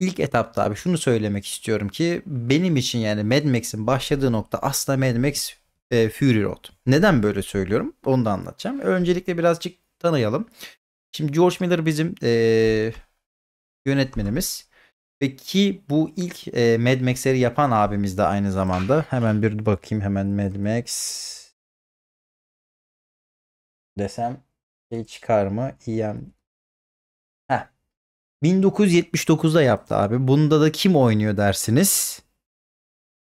ilk etapta abi şunu söylemek istiyorum ki benim için yani Mad Max'in başladığı nokta asla Mad Max e, Fury Road. Neden böyle söylüyorum? Onu da anlatacağım. Öncelikle birazcık tanıyalım. Şimdi George Miller bizim e, yönetmenimiz. Peki bu ilk e, Mad Max'leri yapan abimiz de aynı zamanda. Hemen bir bakayım hemen Mad Max desem şey çıkar mı? EM 1979'da yaptı abi. Bunda da kim oynuyor dersiniz?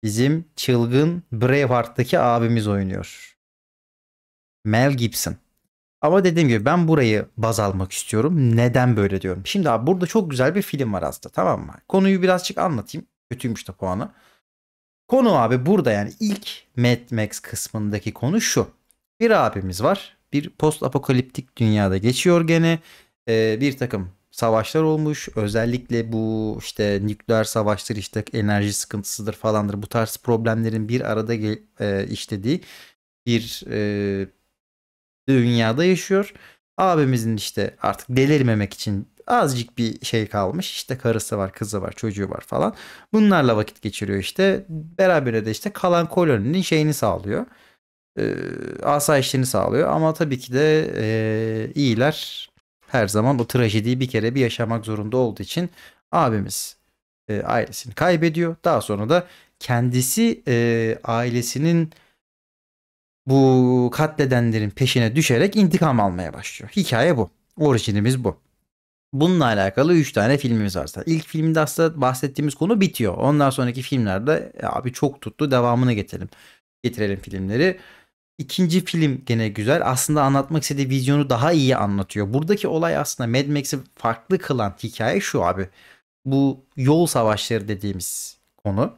Bizim çılgın Braveheart'taki abimiz oynuyor. Mel Gibson. Ama dediğim gibi ben burayı baz almak istiyorum. Neden böyle diyorum. Şimdi abi burada çok güzel bir film var aslında tamam mı? Konuyu birazcık anlatayım. Kötüymüş de puanı. Konu abi burada yani ilk Mad Max kısmındaki konu şu. Bir abimiz var. Bir post apokaliptik dünyada geçiyor gene. Ee, bir takım savaşlar olmuş. Özellikle bu işte nükleer savaştır işte enerji sıkıntısıdır falandır bu tarz problemlerin bir arada e, işlediği bir e, dünyada yaşıyor. Abimizin işte artık delirmemek için azıcık bir şey kalmış. İşte karısı var, kızı var, çocuğu var falan. Bunlarla vakit geçiriyor işte. Beraber de işte kalan koloninin şeyini sağlıyor. E, asayişini sağlıyor. Ama tabii ki de e, iyiler her zaman o trajediyi bir kere bir yaşamak zorunda olduğu için abimiz e, ailesini kaybediyor. Daha sonra da kendisi e, ailesinin bu katledenlerin peşine düşerek intikam almaya başlıyor. Hikaye bu. Orijinimiz bu. Bununla alakalı 3 tane filmimiz var İlk filmde aslında bahsettiğimiz konu bitiyor. Ondan sonraki filmlerde e, abi çok tuttu devamını getirelim. Getirelim filmleri. İkinci film gene güzel. Aslında anlatmak istediği vizyonu daha iyi anlatıyor. Buradaki olay aslında Mad Max'i farklı kılan hikaye şu abi. Bu yol savaşları dediğimiz konu.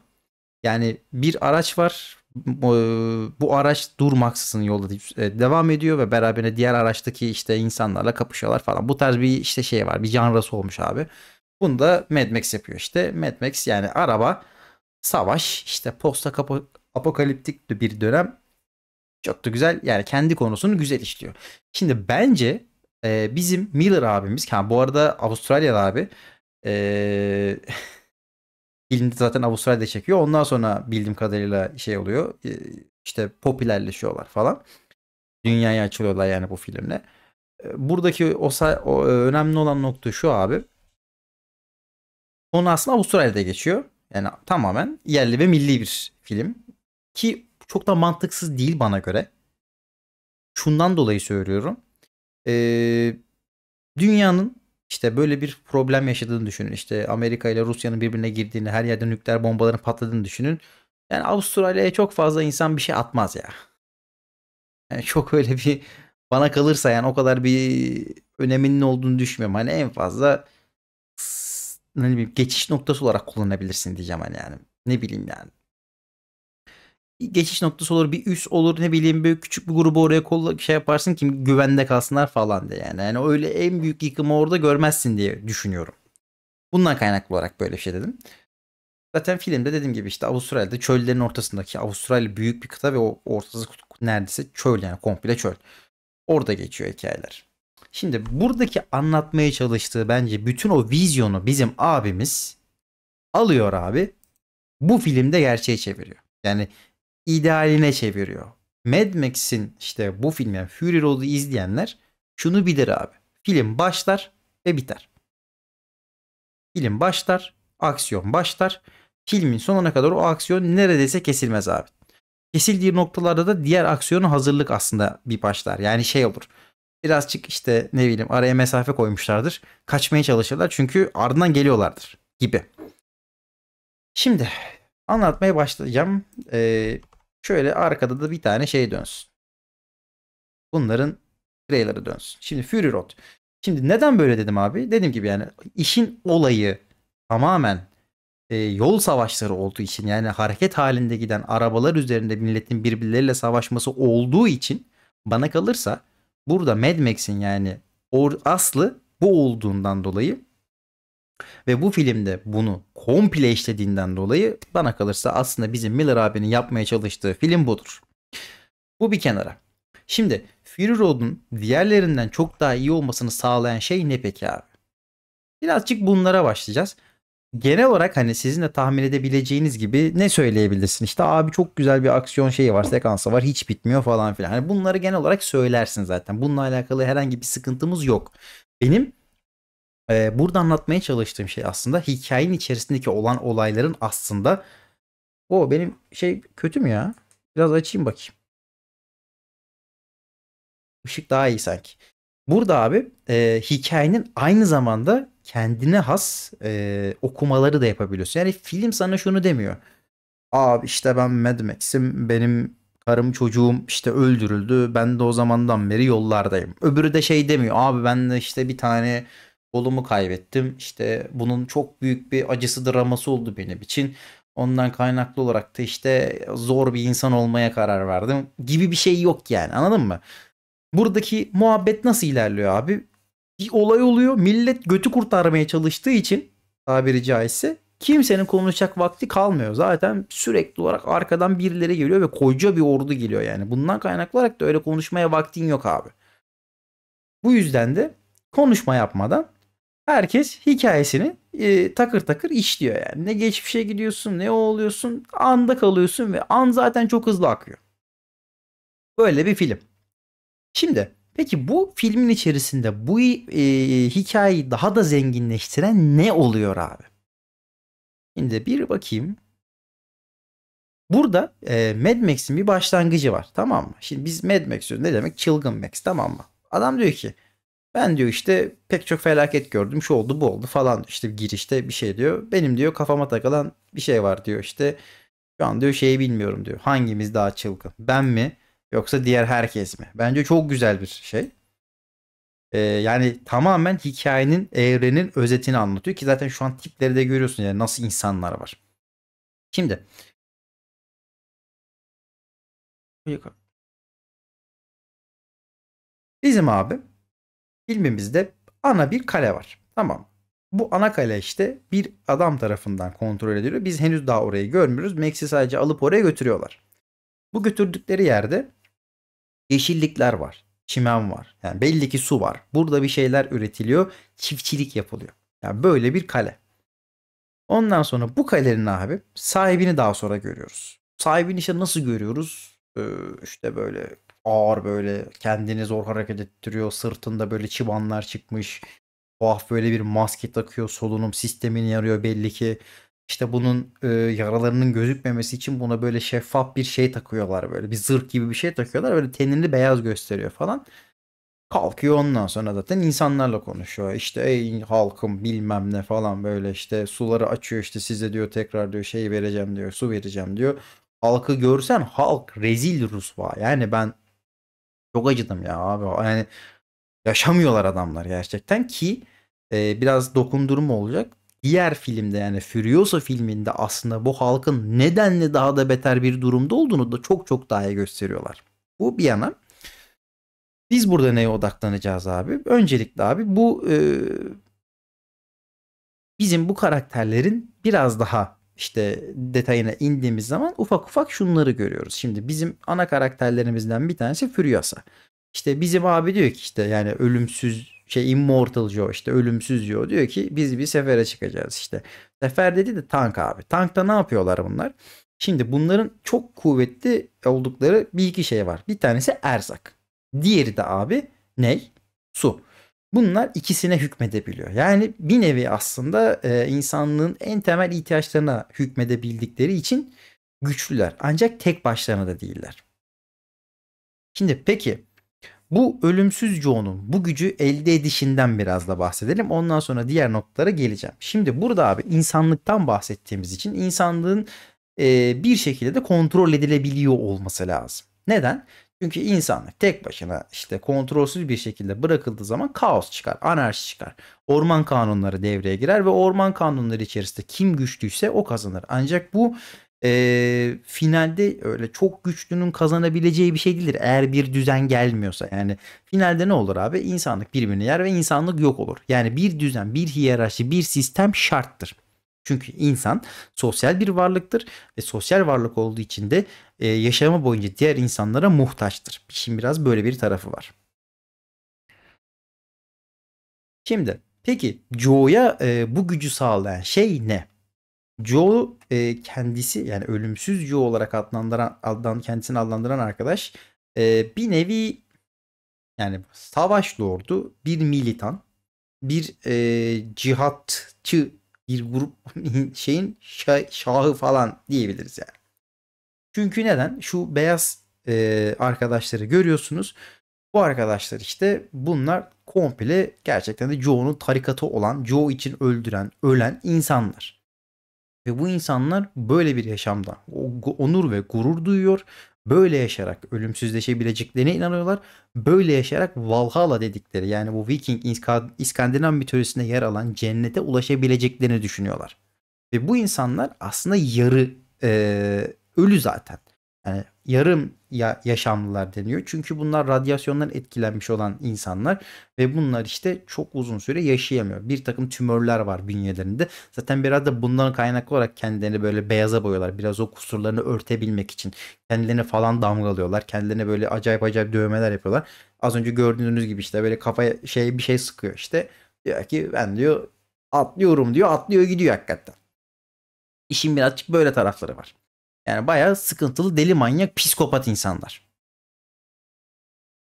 Yani bir araç var. Bu araç durmaksızın yolda e, devam ediyor ve beraberinde diğer araçtaki işte insanlarla kapışıyorlar falan. Bu tarz bir işte şey var. Bir janrası olmuş abi. Bunu da Mad Max yapıyor işte. Mad Max yani araba savaş işte posta apokaliptik bir dönem çok da güzel yani kendi konusunu güzel işliyor. Şimdi bence e, bizim Miller abimiz, yani bu arada Avustralyalı abi e, ilinde zaten Avustralya'da çekiyor. Ondan sonra bildiğim kadarıyla şey oluyor e, işte popülerleşiyorlar falan. Dünyaya açılıyorlar yani bu filmle. E, buradaki o, o e, önemli olan nokta şu abi. Konu aslında Avustralya'da geçiyor. Yani tamamen yerli ve milli bir film. Ki çok da mantıksız değil bana göre. Şundan dolayı söylüyorum. Ee, dünyanın işte böyle bir problem yaşadığını düşünün. İşte Amerika ile Rusya'nın birbirine girdiğini, her yerde nükleer bombaların patladığını düşünün. Yani Avustralya'ya çok fazla insan bir şey atmaz ya. Yani çok öyle bir bana kalırsa yani o kadar bir öneminin olduğunu düşünmüyorum. Hani en fazla ne bileyim geçiş noktası olarak kullanabilirsin diyeceğim hani yani. Ne bileyim yani geçiş noktası olur, bir üs olur ne bileyim böyle küçük bir grubu oraya kolla şey yaparsın ki güvende kalsınlar falan diye yani. Yani öyle en büyük yıkımı orada görmezsin diye düşünüyorum. Bundan kaynaklı olarak böyle bir şey dedim. Zaten filmde dediğim gibi işte Avustralya'da çöllerin ortasındaki Avustralya büyük bir kıta ve o ortası neredeyse çöl yani komple çöl. Orada geçiyor hikayeler. Şimdi buradaki anlatmaya çalıştığı bence bütün o vizyonu bizim abimiz alıyor abi. Bu filmde gerçeğe çeviriyor. Yani idealine çeviriyor. Şey Mad Max'in işte bu film yani Fury Road'u izleyenler şunu bilir abi. Film başlar ve biter. Film başlar, aksiyon başlar. Filmin sonuna kadar o aksiyon neredeyse kesilmez abi. Kesildiği noktalarda da diğer aksiyona hazırlık aslında bir başlar. Yani şey olur. Birazcık işte ne bileyim araya mesafe koymuşlardır. Kaçmaya çalışırlar çünkü ardından geliyorlardır gibi. Şimdi anlatmaya başlayacağım. Ee, Şöyle arkada da bir tane şey dönsün. Bunların trailer'ı dönsün. Şimdi Fury Road. Şimdi neden böyle dedim abi? Dediğim gibi yani işin olayı tamamen e, yol savaşları olduğu için yani hareket halinde giden arabalar üzerinde milletin birbirleriyle savaşması olduğu için bana kalırsa burada Mad Max'in yani or aslı bu olduğundan dolayı ve bu filmde bunu komple işlediğinden dolayı bana kalırsa aslında bizim Miller abinin yapmaya çalıştığı film budur. Bu bir kenara. Şimdi Fury Road'un diğerlerinden çok daha iyi olmasını sağlayan şey ne peki abi? Birazcık bunlara başlayacağız. Genel olarak hani sizin de tahmin edebileceğiniz gibi ne söyleyebilirsin? İşte abi çok güzel bir aksiyon şeyi var, sekansı var, hiç bitmiyor falan filan. Hani bunları genel olarak söylersin zaten. Bununla alakalı herhangi bir sıkıntımız yok. Benim e, burada anlatmaya çalıştığım şey aslında hikayenin içerisindeki olan olayların aslında o benim şey kötü mü ya? Biraz açayım bakayım. Işık daha iyi sanki. Burada abi e, hikayenin aynı zamanda kendine has e, okumaları da yapabiliyorsun. Yani film sana şunu demiyor. Abi işte ben Mad Max'im benim karım çocuğum işte öldürüldü ben de o zamandan beri yollardayım. Öbürü de şey demiyor abi ben de işte bir tane kolumu kaybettim. İşte bunun çok büyük bir acısı draması oldu benim için. Ondan kaynaklı olarak da işte zor bir insan olmaya karar verdim gibi bir şey yok yani anladın mı? Buradaki muhabbet nasıl ilerliyor abi? Bir olay oluyor millet götü kurtarmaya çalıştığı için tabiri caizse kimsenin konuşacak vakti kalmıyor. Zaten sürekli olarak arkadan birileri geliyor ve koca bir ordu geliyor yani. Bundan kaynaklı olarak da öyle konuşmaya vaktin yok abi. Bu yüzden de konuşma yapmadan Herkes hikayesini e, takır takır işliyor yani. Ne geçmişe gidiyorsun, ne oluyorsun, anda kalıyorsun ve an zaten çok hızlı akıyor. Böyle bir film. Şimdi peki bu filmin içerisinde bu e, hikayeyi daha da zenginleştiren ne oluyor abi? Şimdi bir bakayım. Burada e, Mad Max'in bir başlangıcı var tamam mı? Şimdi biz Mad Max diyoruz. Ne demek? Çılgın Max tamam mı? Adam diyor ki ben diyor işte pek çok felaket gördüm. Şu oldu bu oldu falan işte girişte bir şey diyor. Benim diyor kafama takılan bir şey var diyor işte. Şu an diyor şeyi bilmiyorum diyor. Hangimiz daha çılgın? Ben mi yoksa diğer herkes mi? Bence çok güzel bir şey. Ee, yani tamamen hikayenin, evrenin özetini anlatıyor ki zaten şu an tipleri de görüyorsun yani nasıl insanlar var. Şimdi Bizim abi filmimizde ana bir kale var. Tamam. Bu ana kale işte bir adam tarafından kontrol ediliyor. Biz henüz daha orayı görmüyoruz. Max'i sadece alıp oraya götürüyorlar. Bu götürdükleri yerde yeşillikler var. Çimen var. Yani belli ki su var. Burada bir şeyler üretiliyor. Çiftçilik yapılıyor. Yani böyle bir kale. Ondan sonra bu kalenin abi sahibini daha sonra görüyoruz. Sahibini işte nasıl görüyoruz? Ee, işte böyle ağır böyle kendini zor hareket ettiriyor. Sırtında böyle çıbanlar çıkmış. Tuhaf böyle bir maske takıyor. Solunum sistemini yarıyor belli ki. İşte bunun e, yaralarının gözükmemesi için buna böyle şeffaf bir şey takıyorlar böyle. Bir zırh gibi bir şey takıyorlar. Böyle tenini beyaz gösteriyor falan. Kalkıyor ondan sonra zaten insanlarla konuşuyor. İşte ey halkım bilmem ne falan böyle işte suları açıyor işte size diyor tekrar diyor şey vereceğim diyor su vereceğim diyor. Halkı görsen halk rezil rusva. Yani ben çok acıdım ya abi. Yani yaşamıyorlar adamlar gerçekten ki e, biraz dokundurma olacak. Diğer filmde yani Furiosa filminde aslında bu halkın nedenle daha da beter bir durumda olduğunu da çok çok daha iyi gösteriyorlar. Bu bir yana. Biz burada neye odaklanacağız abi? Öncelikle abi bu e, bizim bu karakterlerin biraz daha işte detayına indiğimiz zaman ufak ufak şunları görüyoruz. Şimdi bizim ana karakterlerimizden bir tanesi Furiosa. İşte bizim abi diyor ki işte yani ölümsüz şey Immortal Joe işte ölümsüz Joe diyor ki biz bir sefere çıkacağız işte. Sefer dedi de tank abi. Tankta ne yapıyorlar bunlar? Şimdi bunların çok kuvvetli oldukları bir iki şey var. Bir tanesi erzak. Diğeri de abi ney? Su. Bunlar ikisine hükmedebiliyor. Yani bir nevi aslında e, insanlığın en temel ihtiyaçlarına hükmedebildikleri için güçlüler. Ancak tek başlarına da değiller. Şimdi peki bu ölümsüz Joe'nun bu gücü elde edişinden biraz da bahsedelim. Ondan sonra diğer noktalara geleceğim. Şimdi burada abi insanlıktan bahsettiğimiz için insanlığın e, bir şekilde de kontrol edilebiliyor olması lazım. Neden? Çünkü insanlık tek başına işte kontrolsüz bir şekilde bırakıldığı zaman kaos çıkar, anarşi çıkar. Orman kanunları devreye girer ve orman kanunları içerisinde kim güçlüyse o kazanır. Ancak bu e, finalde öyle çok güçlünün kazanabileceği bir şey değildir eğer bir düzen gelmiyorsa. Yani finalde ne olur abi? İnsanlık birbirini yer ve insanlık yok olur. Yani bir düzen, bir hiyerarşi, bir sistem şarttır. Çünkü insan sosyal bir varlıktır ve sosyal varlık olduğu için de e, yaşamı boyunca diğer insanlara muhtaçtır. İşin biraz böyle bir tarafı var. Şimdi peki Joe'ya e, bu gücü sağlayan şey ne? Joe e, kendisi yani ölümsüz Joe olarak adlandıran, adlan, kendisini adlandıran arkadaş e, bir nevi yani savaş lordu, bir militan, bir e, cihatçı bir grup şeyin şahı falan diyebiliriz yani. Çünkü neden? Şu beyaz e, arkadaşları görüyorsunuz. Bu arkadaşlar işte bunlar komple gerçekten de Joe'nun tarikatı olan, Joe için öldüren, ölen insanlar. Ve bu insanlar böyle bir yaşamda onur ve gurur duyuyor. Böyle yaşarak ölümsüzleşebileceklerine inanıyorlar. Böyle yaşarak Valhalla dedikleri yani bu Viking İskandinav mitolojisinde yer alan cennete ulaşabileceklerini düşünüyorlar. Ve bu insanlar aslında yarı e, ölü zaten yani ee, yarım ya yaşamlılar deniyor. Çünkü bunlar radyasyondan etkilenmiş olan insanlar ve bunlar işte çok uzun süre yaşayamıyor. Bir takım tümörler var bünyelerinde. Zaten biraz da bundan kaynaklı olarak kendilerini böyle beyaza boyuyorlar. Biraz o kusurlarını örtebilmek için. Kendilerine falan damgalıyorlar. Kendilerine böyle acayip acayip dövmeler yapıyorlar. Az önce gördüğünüz gibi işte böyle kafaya şey bir şey sıkıyor işte. Diyor ki ben diyor atlıyorum diyor. Atlıyor gidiyor hakikaten. İşin birazcık böyle tarafları var. Yani bayağı sıkıntılı deli manyak psikopat insanlar.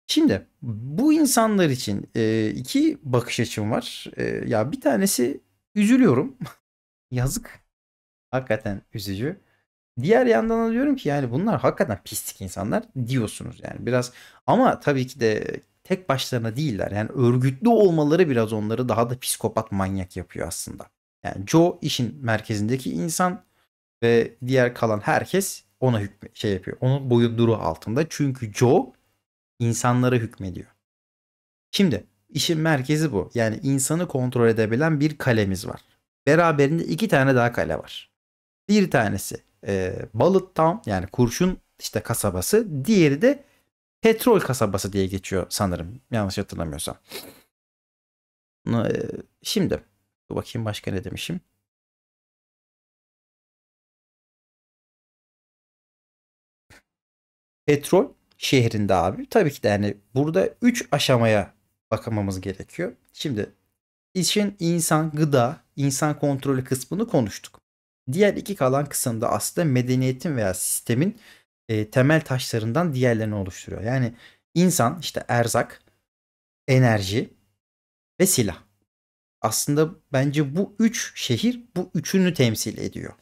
Şimdi bu insanlar için e, iki bakış açım var. E, ya bir tanesi üzülüyorum. Yazık. Hakikaten üzücü. Diğer yandan da diyorum ki yani bunlar hakikaten pislik insanlar diyorsunuz yani biraz ama tabii ki de tek başlarına değiller. Yani örgütlü olmaları biraz onları daha da psikopat manyak yapıyor aslında. Yani Joe işin merkezindeki insan ve diğer kalan herkes ona hükme, şey yapıyor. Onun boyunduruğu altında. Çünkü Joe insanlara hükmediyor. Şimdi işin merkezi bu. Yani insanı kontrol edebilen bir kalemiz var. Beraberinde iki tane daha kale var. Bir tanesi e, Bullet Town yani kurşun işte kasabası. Diğeri de petrol kasabası diye geçiyor sanırım. Yanlış hatırlamıyorsam. Ee, şimdi bakayım başka ne demişim. petrol şehrinde abi. Tabii ki de yani burada 3 aşamaya bakmamız gerekiyor. Şimdi işin insan, gıda, insan kontrolü kısmını konuştuk. Diğer iki kalan kısımda aslında medeniyetin veya sistemin e, temel taşlarından diğerlerini oluşturuyor. Yani insan işte erzak, enerji ve silah. Aslında bence bu üç şehir bu üçünü temsil ediyor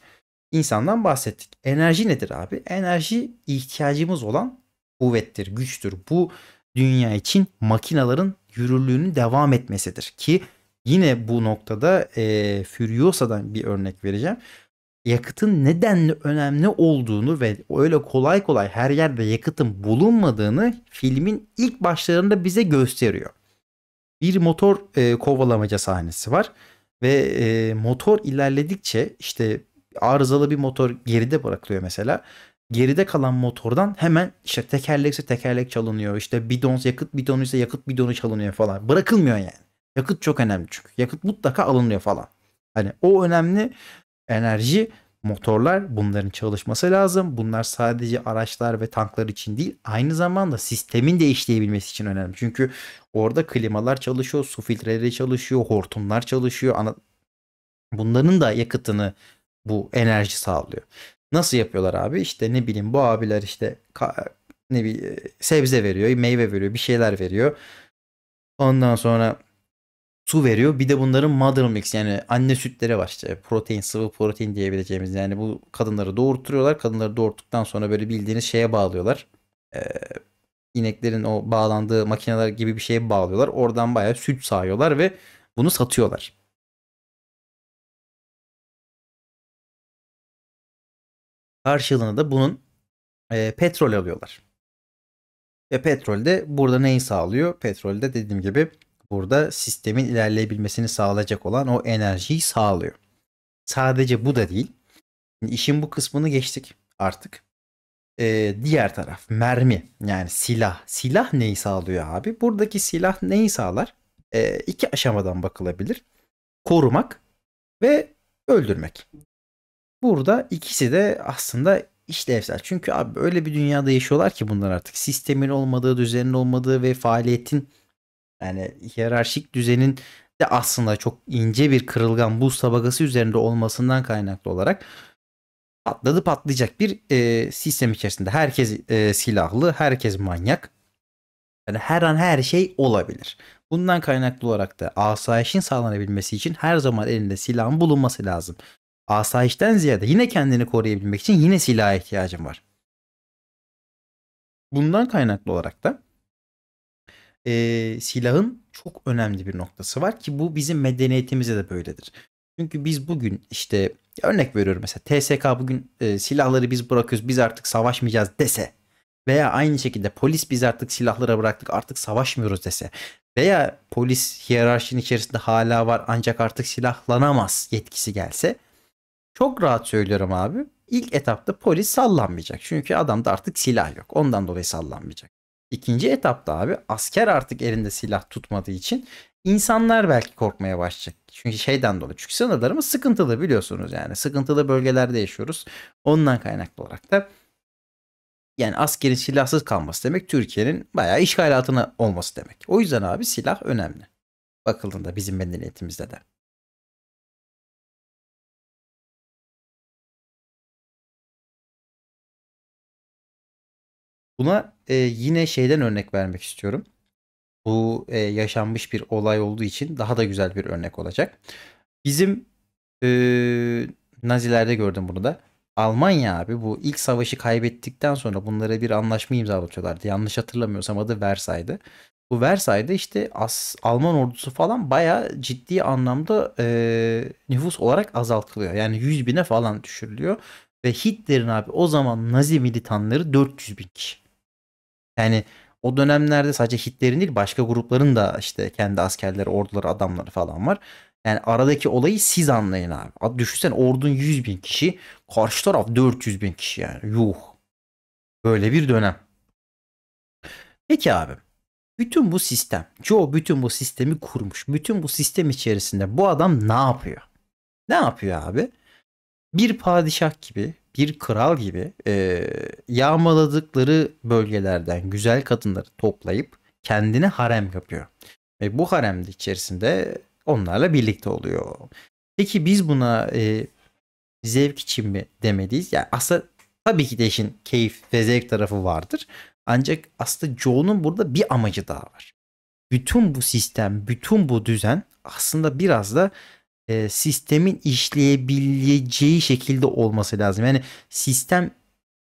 insandan bahsettik. Enerji nedir abi? Enerji ihtiyacımız olan kuvvettir, güçtür. Bu dünya için makinaların yürürlüğünün devam etmesidir ki yine bu noktada e, Furiosa'dan bir örnek vereceğim. Yakıtın neden önemli olduğunu ve öyle kolay kolay her yerde yakıtın bulunmadığını filmin ilk başlarında bize gösteriyor. Bir motor e, kovalamaca sahnesi var ve e, motor ilerledikçe işte arızalı bir motor geride bırakılıyor mesela. Geride kalan motordan hemen işte tekerlekse tekerlek çalınıyor. İşte bidon yakıt bidonu ise yakıt bidonu çalınıyor falan. Bırakılmıyor yani. Yakıt çok önemli çünkü. Yakıt mutlaka alınıyor falan. Hani o önemli enerji motorlar bunların çalışması lazım. Bunlar sadece araçlar ve tanklar için değil aynı zamanda sistemin de işleyebilmesi için önemli. Çünkü orada klimalar çalışıyor, su filtreleri çalışıyor, hortumlar çalışıyor. Bunların da yakıtını bu enerji sağlıyor. Nasıl yapıyorlar abi? İşte ne bileyim bu abiler işte ne bir e, sebze veriyor, meyve veriyor, bir şeyler veriyor. Ondan sonra su veriyor. Bir de bunların mother mix yani anne sütleri var işte protein, sıvı protein diyebileceğimiz. Yani bu kadınları doğurtuyorlar. Kadınları doğurttuktan sonra böyle bildiğiniz şeye bağlıyorlar. Ee, ineklerin o bağlandığı makineler gibi bir şeye bağlıyorlar. Oradan bayağı süt sağıyorlar ve bunu satıyorlar. Karşılığında da bunun e, petrol alıyorlar. Ve petrol de burada neyi sağlıyor? Petrol de dediğim gibi burada sistemin ilerleyebilmesini sağlayacak olan o enerjiyi sağlıyor. Sadece bu da değil. Şimdi işin bu kısmını geçtik artık. Ee, diğer taraf mermi yani silah. Silah neyi sağlıyor abi? Buradaki silah neyi sağlar? Ee, iki aşamadan bakılabilir. Korumak ve öldürmek. Burada ikisi de aslında işlevsel. Çünkü abi öyle bir dünyada yaşıyorlar ki bunlar artık sistemin olmadığı, düzenin olmadığı ve faaliyetin yani hiyerarşik düzenin de aslında çok ince bir kırılgan buz tabakası üzerinde olmasından kaynaklı olarak patladı patlayacak bir e, sistem içerisinde. Herkes e, silahlı, herkes manyak. Yani her an her şey olabilir. Bundan kaynaklı olarak da asayişin sağlanabilmesi için her zaman elinde silahın bulunması lazım asayişten ziyade yine kendini koruyabilmek için yine silaha ihtiyacın var. Bundan kaynaklı olarak da e, silahın çok önemli bir noktası var ki bu bizim medeniyetimize de böyledir. Çünkü biz bugün işte örnek veriyorum mesela TSK bugün e, silahları biz bırakıyoruz biz artık savaşmayacağız dese veya aynı şekilde polis biz artık silahlara bıraktık artık savaşmıyoruz dese veya polis hiyerarşinin içerisinde hala var ancak artık silahlanamaz yetkisi gelse çok rahat söylüyorum abi. İlk etapta polis sallanmayacak. Çünkü adamda artık silah yok. Ondan dolayı sallanmayacak. İkinci etapta abi asker artık elinde silah tutmadığı için insanlar belki korkmaya başlayacak. Çünkü şeyden dolayı. Çünkü sınırlarımız sıkıntılı biliyorsunuz yani. Sıkıntılı bölgelerde yaşıyoruz. Ondan kaynaklı olarak da yani askerin silahsız kalması demek Türkiye'nin bayağı işgal altına olması demek. O yüzden abi silah önemli. Bakıldığında bizim medeniyetimizde de. Buna e, yine şeyden örnek vermek istiyorum. Bu e, yaşanmış bir olay olduğu için daha da güzel bir örnek olacak. Bizim e, Nazilerde gördüm bunu da. Almanya abi bu ilk savaşı kaybettikten sonra bunlara bir anlaşma imzalatıyorlardı. Yanlış hatırlamıyorsam adı Versay'dı. Bu Versay'da işte As Alman ordusu falan baya ciddi anlamda e, nüfus olarak azaltılıyor. Yani 100 bine falan düşürülüyor. Ve Hitler'in abi o zaman Nazi militanları 400 bin kişi. Yani o dönemlerde sadece Hitler'in değil başka grupların da işte kendi askerleri, orduları, adamları falan var. Yani aradaki olayı siz anlayın abi. Düşünsen ordun 100 bin kişi, karşı taraf 400 bin kişi yani. Yuh. Böyle bir dönem. Peki abi. Bütün bu sistem, Joe bütün bu sistemi kurmuş. Bütün bu sistem içerisinde bu adam ne yapıyor? Ne yapıyor abi? Bir padişah gibi bir kral gibi e, yağmaladıkları bölgelerden güzel kadınları toplayıp kendine harem yapıyor. Ve bu haremde içerisinde onlarla birlikte oluyor. Peki biz buna e, zevk için mi demeliyiz? Yani aslında tabii ki de işin keyif ve zevk tarafı vardır. Ancak aslında Joe'nun burada bir amacı daha var. Bütün bu sistem, bütün bu düzen aslında biraz da e, sistemin işleyebileceği şekilde olması lazım. Yani sistem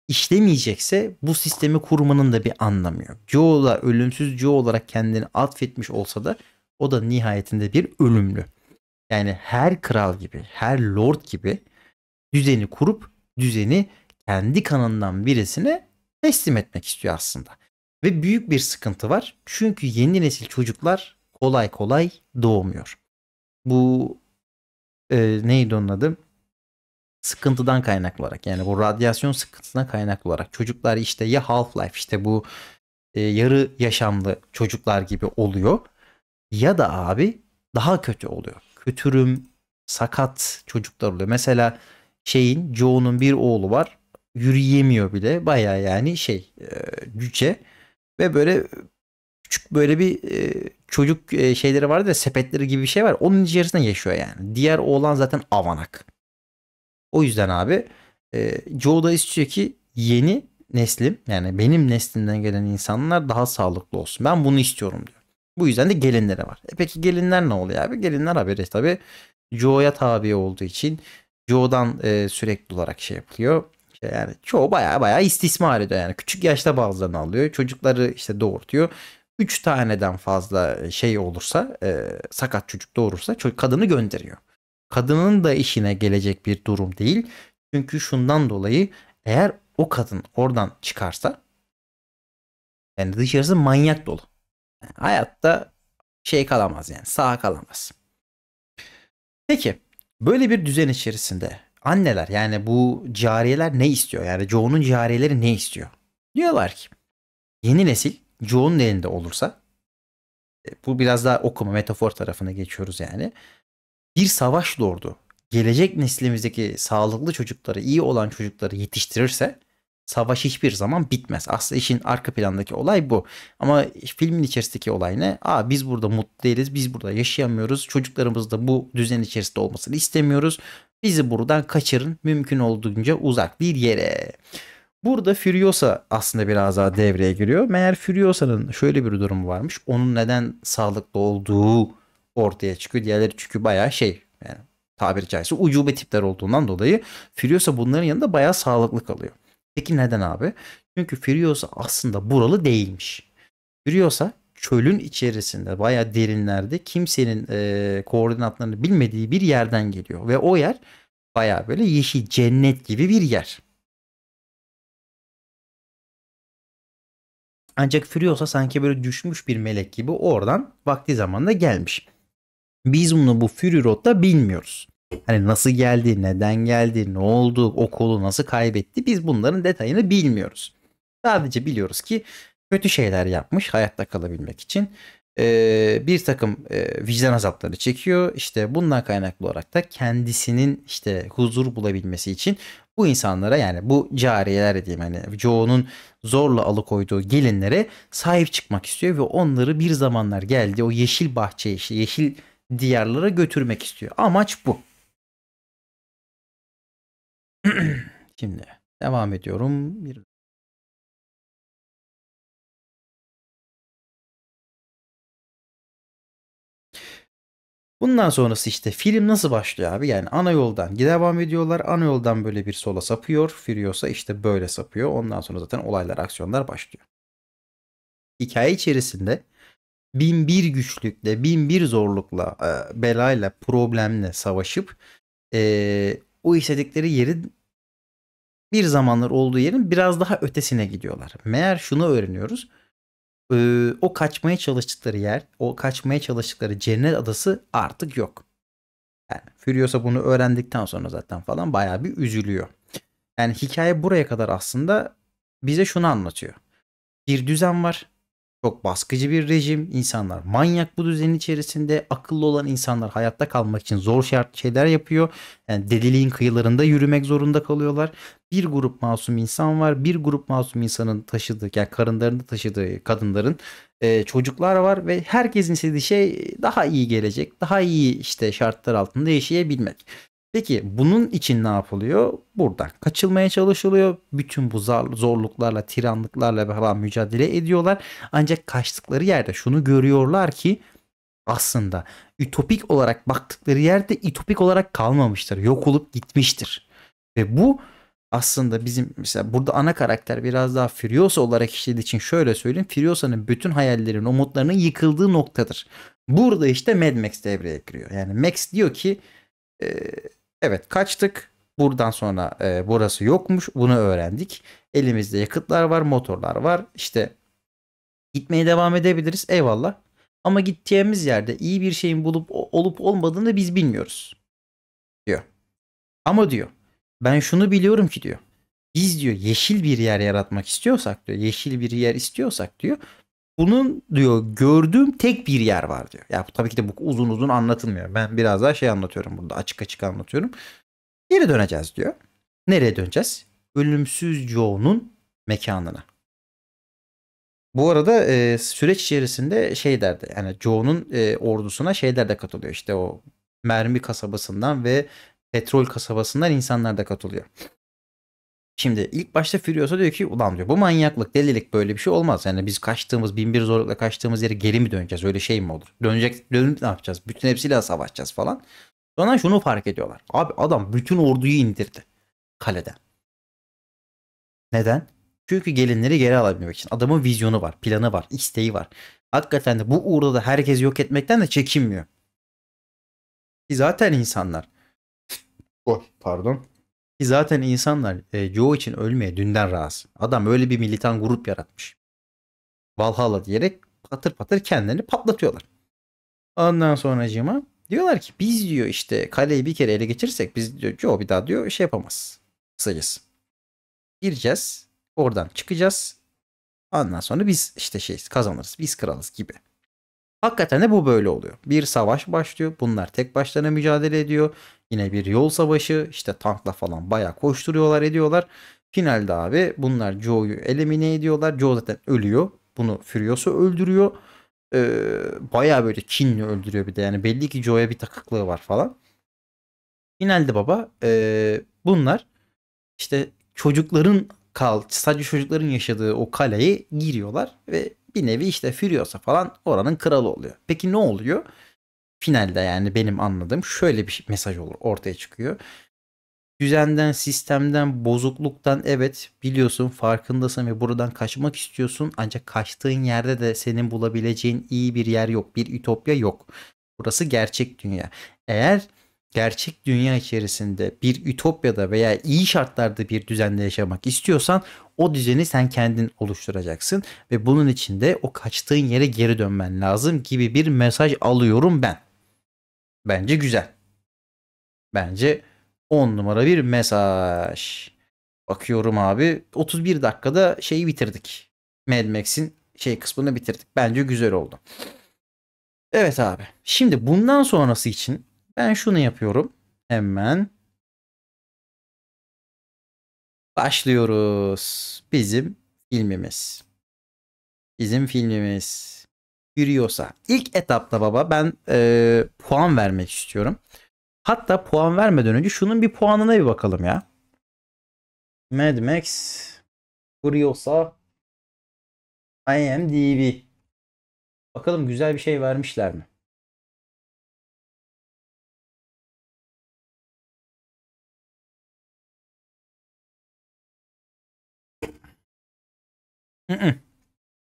işlemeyecekse bu sistemi kurmanın da bir anlamı yok. Joe'la ölümsüz Joe olarak kendini atfetmiş olsa da o da nihayetinde bir ölümlü. Yani her kral gibi, her lord gibi düzeni kurup düzeni kendi kanından birisine teslim etmek istiyor aslında. Ve büyük bir sıkıntı var. Çünkü yeni nesil çocuklar kolay kolay doğmuyor. Bu e, neydi onun adı? Sıkıntıdan kaynaklı olarak yani bu radyasyon sıkıntısına kaynaklı olarak çocuklar işte ya Half-Life işte bu e, yarı yaşamlı çocuklar gibi oluyor ya da abi daha kötü oluyor. Kötürüm, sakat çocuklar oluyor. Mesela şeyin Joe'nun bir oğlu var. Yürüyemiyor bile. Baya yani şey e, cüce ve böyle küçük böyle bir e, çocuk e, şeyleri vardı ya sepetleri gibi bir şey var. Onun içerisinde yaşıyor yani. Diğer oğlan zaten avanak. O yüzden abi e, Joe da istiyor ki yeni neslim yani benim neslimden gelen insanlar daha sağlıklı olsun. Ben bunu istiyorum diyor. Bu yüzden de gelinlere var. E peki gelinler ne oluyor abi? Gelinler haberi tabi Joe'ya tabi olduğu için Joe'dan e, sürekli olarak şey yapıyor İşte yani çoğu baya baya istismar ediyor yani. Küçük yaşta bazılarını alıyor. Çocukları işte doğurtuyor. 3 taneden fazla e, şey olursa e, sakat çocuk doğurursa çocuk kadını gönderiyor. Kadının da işine gelecek bir durum değil. Çünkü şundan dolayı eğer o kadın oradan çıkarsa yani dışarısı manyak dolu. Yani hayatta şey kalamaz yani sağ kalamaz. Peki böyle bir düzen içerisinde anneler yani bu cariyeler ne istiyor? Yani Joe'nun cariyeleri ne istiyor? Diyorlar ki yeni nesil Joe'nun elinde olursa e, bu biraz daha okuma metafor tarafına geçiyoruz yani. Bir savaş lordu gelecek neslimizdeki sağlıklı çocukları, iyi olan çocukları yetiştirirse savaş hiçbir zaman bitmez. Aslında işin arka plandaki olay bu. Ama filmin içerisindeki olay ne? Aa biz burada mutlu değiliz, biz burada yaşayamıyoruz. Çocuklarımız da bu düzen içerisinde olmasını istemiyoruz. Bizi buradan kaçırın mümkün olduğunca uzak bir yere. Burada Furiosa aslında biraz daha devreye giriyor. Meğer Furiosa'nın şöyle bir durumu varmış. Onun neden sağlıklı olduğu ortaya çıkıyor. Diğerleri çünkü bayağı şey yani tabiri caizse ucube tipler olduğundan dolayı Furiosa bunların yanında bayağı sağlıklı kalıyor. Peki neden abi? Çünkü Furiosa aslında buralı değilmiş. Furiosa çölün içerisinde bayağı derinlerde kimsenin e, koordinatlarını bilmediği bir yerden geliyor. Ve o yer bayağı böyle yeşil cennet gibi bir yer. Ancak Furiosa sanki böyle düşmüş bir melek gibi oradan vakti zamanda gelmiş. Biz bunu bu Fury Road'da bilmiyoruz. Hani nasıl geldi, neden geldi, ne oldu, okulu nasıl kaybetti biz bunların detayını bilmiyoruz. Sadece biliyoruz ki kötü şeyler yapmış hayatta kalabilmek için e, bir takım e, vicdan azapları çekiyor. İşte bundan kaynaklı olarak da kendisinin işte huzur bulabilmesi için bu insanlara yani bu cariyeler diyeyim hani Joe'nun zorla alıkoyduğu gelinlere sahip çıkmak istiyor ve onları bir zamanlar geldi o yeşil bahçeye işte yeşil diyarlara götürmek istiyor. Amaç bu. Şimdi devam ediyorum. Bir Bundan sonrası işte film nasıl başlıyor abi? Yani ana yoldan devam ediyorlar. Ana yoldan böyle bir sola sapıyor. Furiosa işte böyle sapıyor. Ondan sonra zaten olaylar, aksiyonlar başlıyor. Hikaye içerisinde bin bir güçlükle, bin bir zorlukla, e, belayla, problemle savaşıp e, o istedikleri yerin bir zamanlar olduğu yerin biraz daha ötesine gidiyorlar. Meğer şunu öğreniyoruz e, o kaçmaya çalıştıkları yer, o kaçmaya çalıştıkları cennet adası artık yok. Yani Furiosa bunu öğrendikten sonra zaten falan baya bir üzülüyor. Yani hikaye buraya kadar aslında bize şunu anlatıyor. Bir düzen var. Çok baskıcı bir rejim. İnsanlar manyak bu düzenin içerisinde. Akıllı olan insanlar hayatta kalmak için zor şart şeyler yapıyor. Yani deliliğin kıyılarında yürümek zorunda kalıyorlar. Bir grup masum insan var. Bir grup masum insanın taşıdığı yani karınlarında taşıdığı kadınların e, çocuklar var ve herkesin istediği şey daha iyi gelecek. Daha iyi işte şartlar altında yaşayabilmek. Peki bunun için ne yapılıyor? Buradan kaçılmaya çalışılıyor. Bütün bu zorluklarla, tiranlıklarla falan mücadele ediyorlar. Ancak kaçtıkları yerde şunu görüyorlar ki aslında ütopik olarak baktıkları yerde itopik olarak kalmamıştır. Yok olup gitmiştir. Ve bu aslında bizim mesela burada ana karakter biraz daha Furiosa olarak işlediği için şöyle söyleyeyim. Furiosa'nın bütün hayallerinin, umutlarının yıkıldığı noktadır. Burada işte Mad Max devreye giriyor. Yani Max diyor ki ee, evet kaçtık. Buradan sonra e, burası yokmuş. Bunu öğrendik. Elimizde yakıtlar var, motorlar var. İşte gitmeye devam edebiliriz. Eyvallah. Ama gittiğimiz yerde iyi bir şeyin bulup olup olmadığını biz bilmiyoruz. Diyor. Ama diyor ben şunu biliyorum ki diyor. Biz diyor yeşil bir yer yaratmak istiyorsak diyor, yeşil bir yer istiyorsak diyor, bunun diyor gördüğüm tek bir yer var diyor. Ya tabii ki de bu uzun uzun anlatılmıyor. Ben biraz daha şey anlatıyorum burada açık açık anlatıyorum. Geri döneceğiz diyor. Nereye döneceğiz? Ölümsüz Joe'nun mekanına. Bu arada e, süreç içerisinde şey derdi yani Joe'nun e, ordusuna şeyler de katılıyor. İşte o mermi kasabasından ve petrol kasabasından insanlar da katılıyor. Şimdi ilk başta Furiosa diyor ki ulan diyor bu manyaklık delilik böyle bir şey olmaz. Yani biz kaçtığımız bin bir zorlukla kaçtığımız yere geri mi döneceğiz öyle şey mi olur? Dönecek dönüp ne yapacağız? Bütün hepsiyle savaşacağız falan. Sonra şunu fark ediyorlar. Abi adam bütün orduyu indirdi kaleden. Neden? Çünkü gelinleri geri alabilmek için. Adamın vizyonu var, planı var, isteği var. Hakikaten de bu uğurda da herkesi yok etmekten de çekinmiyor. zaten insanlar. Oh, pardon. Ki zaten insanlar e, Joe için ölmeye dünden razı. Adam öyle bir militan grup yaratmış. Valhalla diyerek patır patır kendilerini patlatıyorlar. Ondan sonra cima diyorlar ki biz diyor işte kaleyi bir kere ele geçirsek biz diyor Joe bir daha diyor şey yapamaz. Kısacası. Gireceğiz. Oradan çıkacağız. Ondan sonra biz işte şey kazanırız. Biz kralız gibi. Hakikaten de bu böyle oluyor. Bir savaş başlıyor. Bunlar tek başlarına mücadele ediyor. Yine bir yol savaşı. işte tankla falan baya koşturuyorlar ediyorlar. Finalde abi bunlar Joe'yu elimine ediyorlar. Joe zaten ölüyor. Bunu Furioso öldürüyor. Ee, baya böyle kinle öldürüyor bir de. Yani belli ki Joe'ya bir takıklığı var falan. Finalde baba e, bunlar işte çocukların kal sadece çocukların yaşadığı o kaleye giriyorlar ve bir nevi işte Furiosa falan oranın kralı oluyor. Peki ne oluyor? Finalde yani benim anladığım şöyle bir şey, mesaj olur ortaya çıkıyor. Düzenden, sistemden, bozukluktan evet biliyorsun farkındasın ve buradan kaçmak istiyorsun. Ancak kaçtığın yerde de senin bulabileceğin iyi bir yer yok. Bir ütopya yok. Burası gerçek dünya. Eğer gerçek dünya içerisinde bir ütopyada veya iyi şartlarda bir düzende yaşamak istiyorsan o düzeni sen kendin oluşturacaksın ve bunun için de o kaçtığın yere geri dönmen lazım gibi bir mesaj alıyorum ben. Bence güzel. Bence 10 numara bir mesaj. Bakıyorum abi 31 dakikada şeyi bitirdik. Mad Max'in şey kısmını bitirdik. Bence güzel oldu. Evet abi. Şimdi bundan sonrası için ben şunu yapıyorum. Hemen. Başlıyoruz. Bizim filmimiz. Bizim filmimiz. Yürüyorsa. İlk etapta baba ben e, puan vermek istiyorum. Hatta puan vermeden önce şunun bir puanına bir bakalım ya. Mad Max Furiosa IMDb. Bakalım güzel bir şey vermişler mi?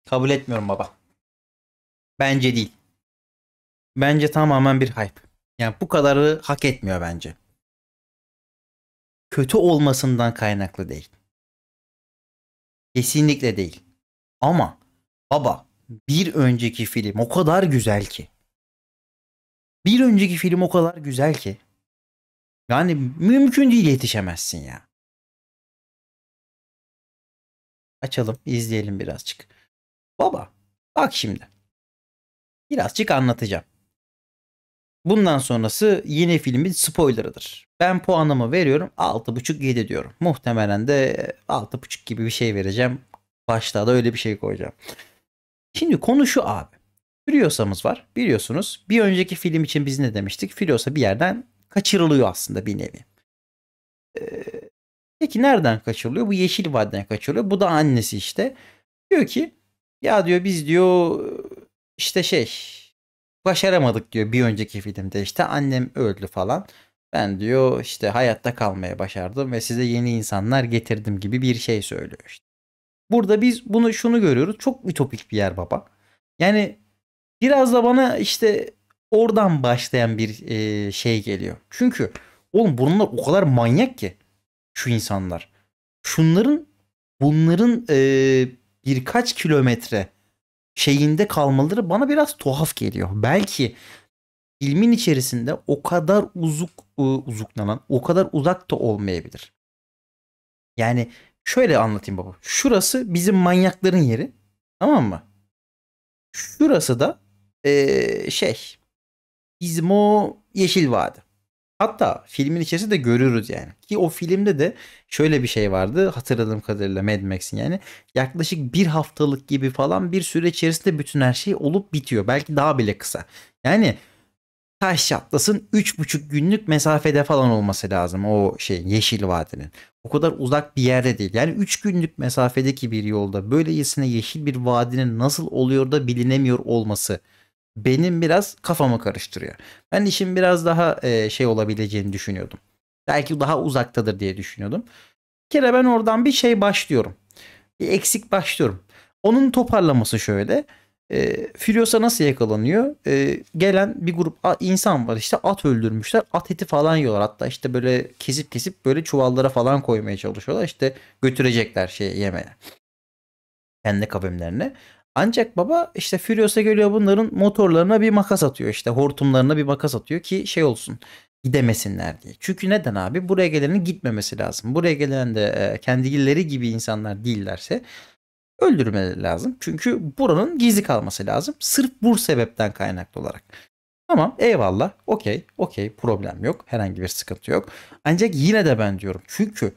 Kabul etmiyorum baba. Bence değil. Bence tamamen bir hype. Yani bu kadarı hak etmiyor bence. Kötü olmasından kaynaklı değil. Kesinlikle değil. Ama baba bir önceki film o kadar güzel ki. Bir önceki film o kadar güzel ki. Yani mümkün değil yetişemezsin ya. Açalım, izleyelim birazcık. Baba, bak şimdi. Birazcık anlatacağım. Bundan sonrası yeni filmin spoilerıdır. Ben puanımı veriyorum 6.5-7 diyorum. Muhtemelen de 6.5 gibi bir şey vereceğim. Başlığa da öyle bir şey koyacağım. Şimdi konu şu abi. Furiosa'mız var biliyorsunuz. Bir önceki film için biz ne demiştik? Furiosa bir yerden kaçırılıyor aslında bir nevi. Ee, Peki nereden kaçırılıyor? Bu yeşil vadiden kaçırılıyor. Bu da annesi işte. Diyor ki ya diyor biz diyor işte şey başaramadık diyor bir önceki filmde işte annem öldü falan. Ben diyor işte hayatta kalmaya başardım ve size yeni insanlar getirdim gibi bir şey söylüyor işte. Burada biz bunu şunu görüyoruz. Çok ütopik bir yer baba. Yani biraz da bana işte oradan başlayan bir e, şey geliyor. Çünkü oğlum bunlar o kadar manyak ki şu insanlar. Şunların bunların e, birkaç kilometre şeyinde kalmaları bana biraz tuhaf geliyor. Belki filmin içerisinde o kadar uzuk e, uzuklanan, o kadar uzak da olmayabilir. Yani şöyle anlatayım baba. Şurası bizim manyakların yeri. Tamam mı? Şurası da e, şey bizim Yeşil Vadi. Hatta filmin içerisinde de görüyoruz yani. Ki o filmde de şöyle bir şey vardı hatırladığım kadarıyla Mad Max'in yani. Yaklaşık bir haftalık gibi falan bir süre içerisinde bütün her şey olup bitiyor. Belki daha bile kısa. Yani taş çatlasın 3,5 günlük mesafede falan olması lazım o şey Yeşil Vadinin. O kadar uzak bir yerde değil. Yani 3 günlük mesafedeki bir yolda böyleyesine yeşil bir vadinin nasıl oluyor da bilinemiyor olması benim biraz kafamı karıştırıyor. Ben işin biraz daha e, şey olabileceğini düşünüyordum. Belki daha uzaktadır diye düşünüyordum. Bir kere ben oradan bir şey başlıyorum. Bir eksik başlıyorum. Onun toparlaması şöyle. E, Furios'a nasıl yakalanıyor? E, gelen bir grup insan var işte at öldürmüşler. At eti falan yiyorlar. Hatta işte böyle kesip kesip böyle çuvallara falan koymaya çalışıyorlar. İşte götürecekler şey yemeye. Kendi kabimlerine. Ancak baba işte Furious'a geliyor bunların motorlarına bir makas atıyor işte hortumlarına bir makas atıyor ki şey olsun gidemesinler diye. Çünkü neden abi? Buraya gelenin gitmemesi lazım. Buraya gelen de e, kendileri gibi insanlar değillerse öldürmeleri lazım. Çünkü buranın gizli kalması lazım. Sırf bu sebepten kaynaklı olarak. Ama eyvallah okey okey problem yok. Herhangi bir sıkıntı yok. Ancak yine de ben diyorum çünkü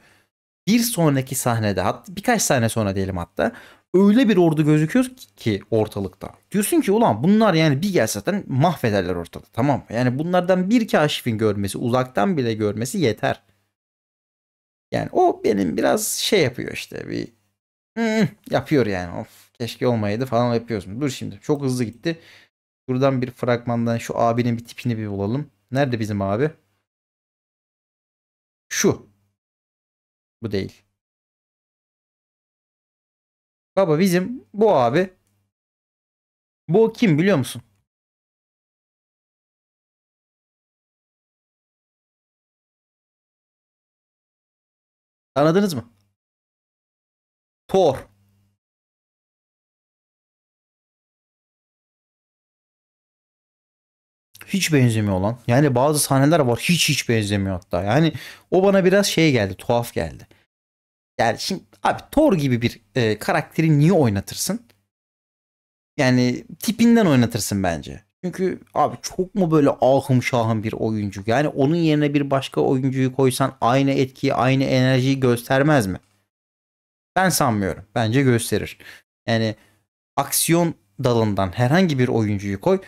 bir sonraki sahnede hatta birkaç sahne sonra diyelim hatta öyle bir ordu gözüküyor ki ortalıkta. Diyorsun ki ulan bunlar yani bir gelse zaten mahvederler ortada Tamam yani bunlardan bir kaşifin görmesi uzaktan bile görmesi yeter. Yani o benim biraz şey yapıyor işte bir yapıyor yani of keşke olmayaydı falan yapıyorsun. Dur şimdi çok hızlı gitti. Buradan bir fragmandan şu abinin bir tipini bir bulalım. Nerede bizim abi? Şu. Bu değil. Baba bizim bu abi. Bu kim biliyor musun? Anladınız mı? Thor. Hiç benzemiyor lan. Yani bazı sahneler var hiç hiç benzemiyor hatta. Yani o bana biraz şey geldi tuhaf geldi. Yani şimdi abi Thor gibi bir e, karakteri niye oynatırsın? Yani tipinden oynatırsın bence. Çünkü abi çok mu böyle ahım şahım bir oyuncu? Yani onun yerine bir başka oyuncuyu koysan aynı etkiyi, aynı enerjiyi göstermez mi? Ben sanmıyorum. Bence gösterir. Yani aksiyon dalından herhangi bir oyuncuyu koy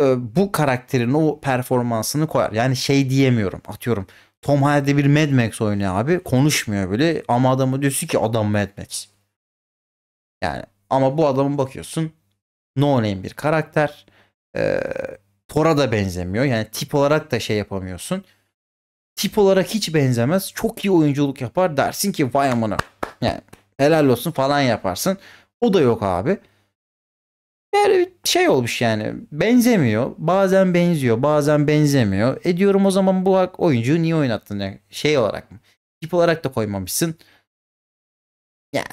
e, bu karakterin o performansını koyar. Yani şey diyemiyorum. Atıyorum Tom Hardy bir Mad Max oynuyor abi. Konuşmuyor böyle ama adamı diyorsun ki adam Mad Max. Yani ama bu adamı bakıyorsun no name bir karakter. Ee, Thor'a da benzemiyor. Yani tip olarak da şey yapamıyorsun. Tip olarak hiç benzemez. Çok iyi oyunculuk yapar. Dersin ki vay amına. Yani helal olsun falan yaparsın. O da yok abi. Böyle bir şey olmuş yani. Benzemiyor. Bazen benziyor. Bazen benzemiyor. E diyorum o zaman bu oyuncuyu niye oynattın? Yani şey olarak mı? Tip olarak da koymamışsın. Ya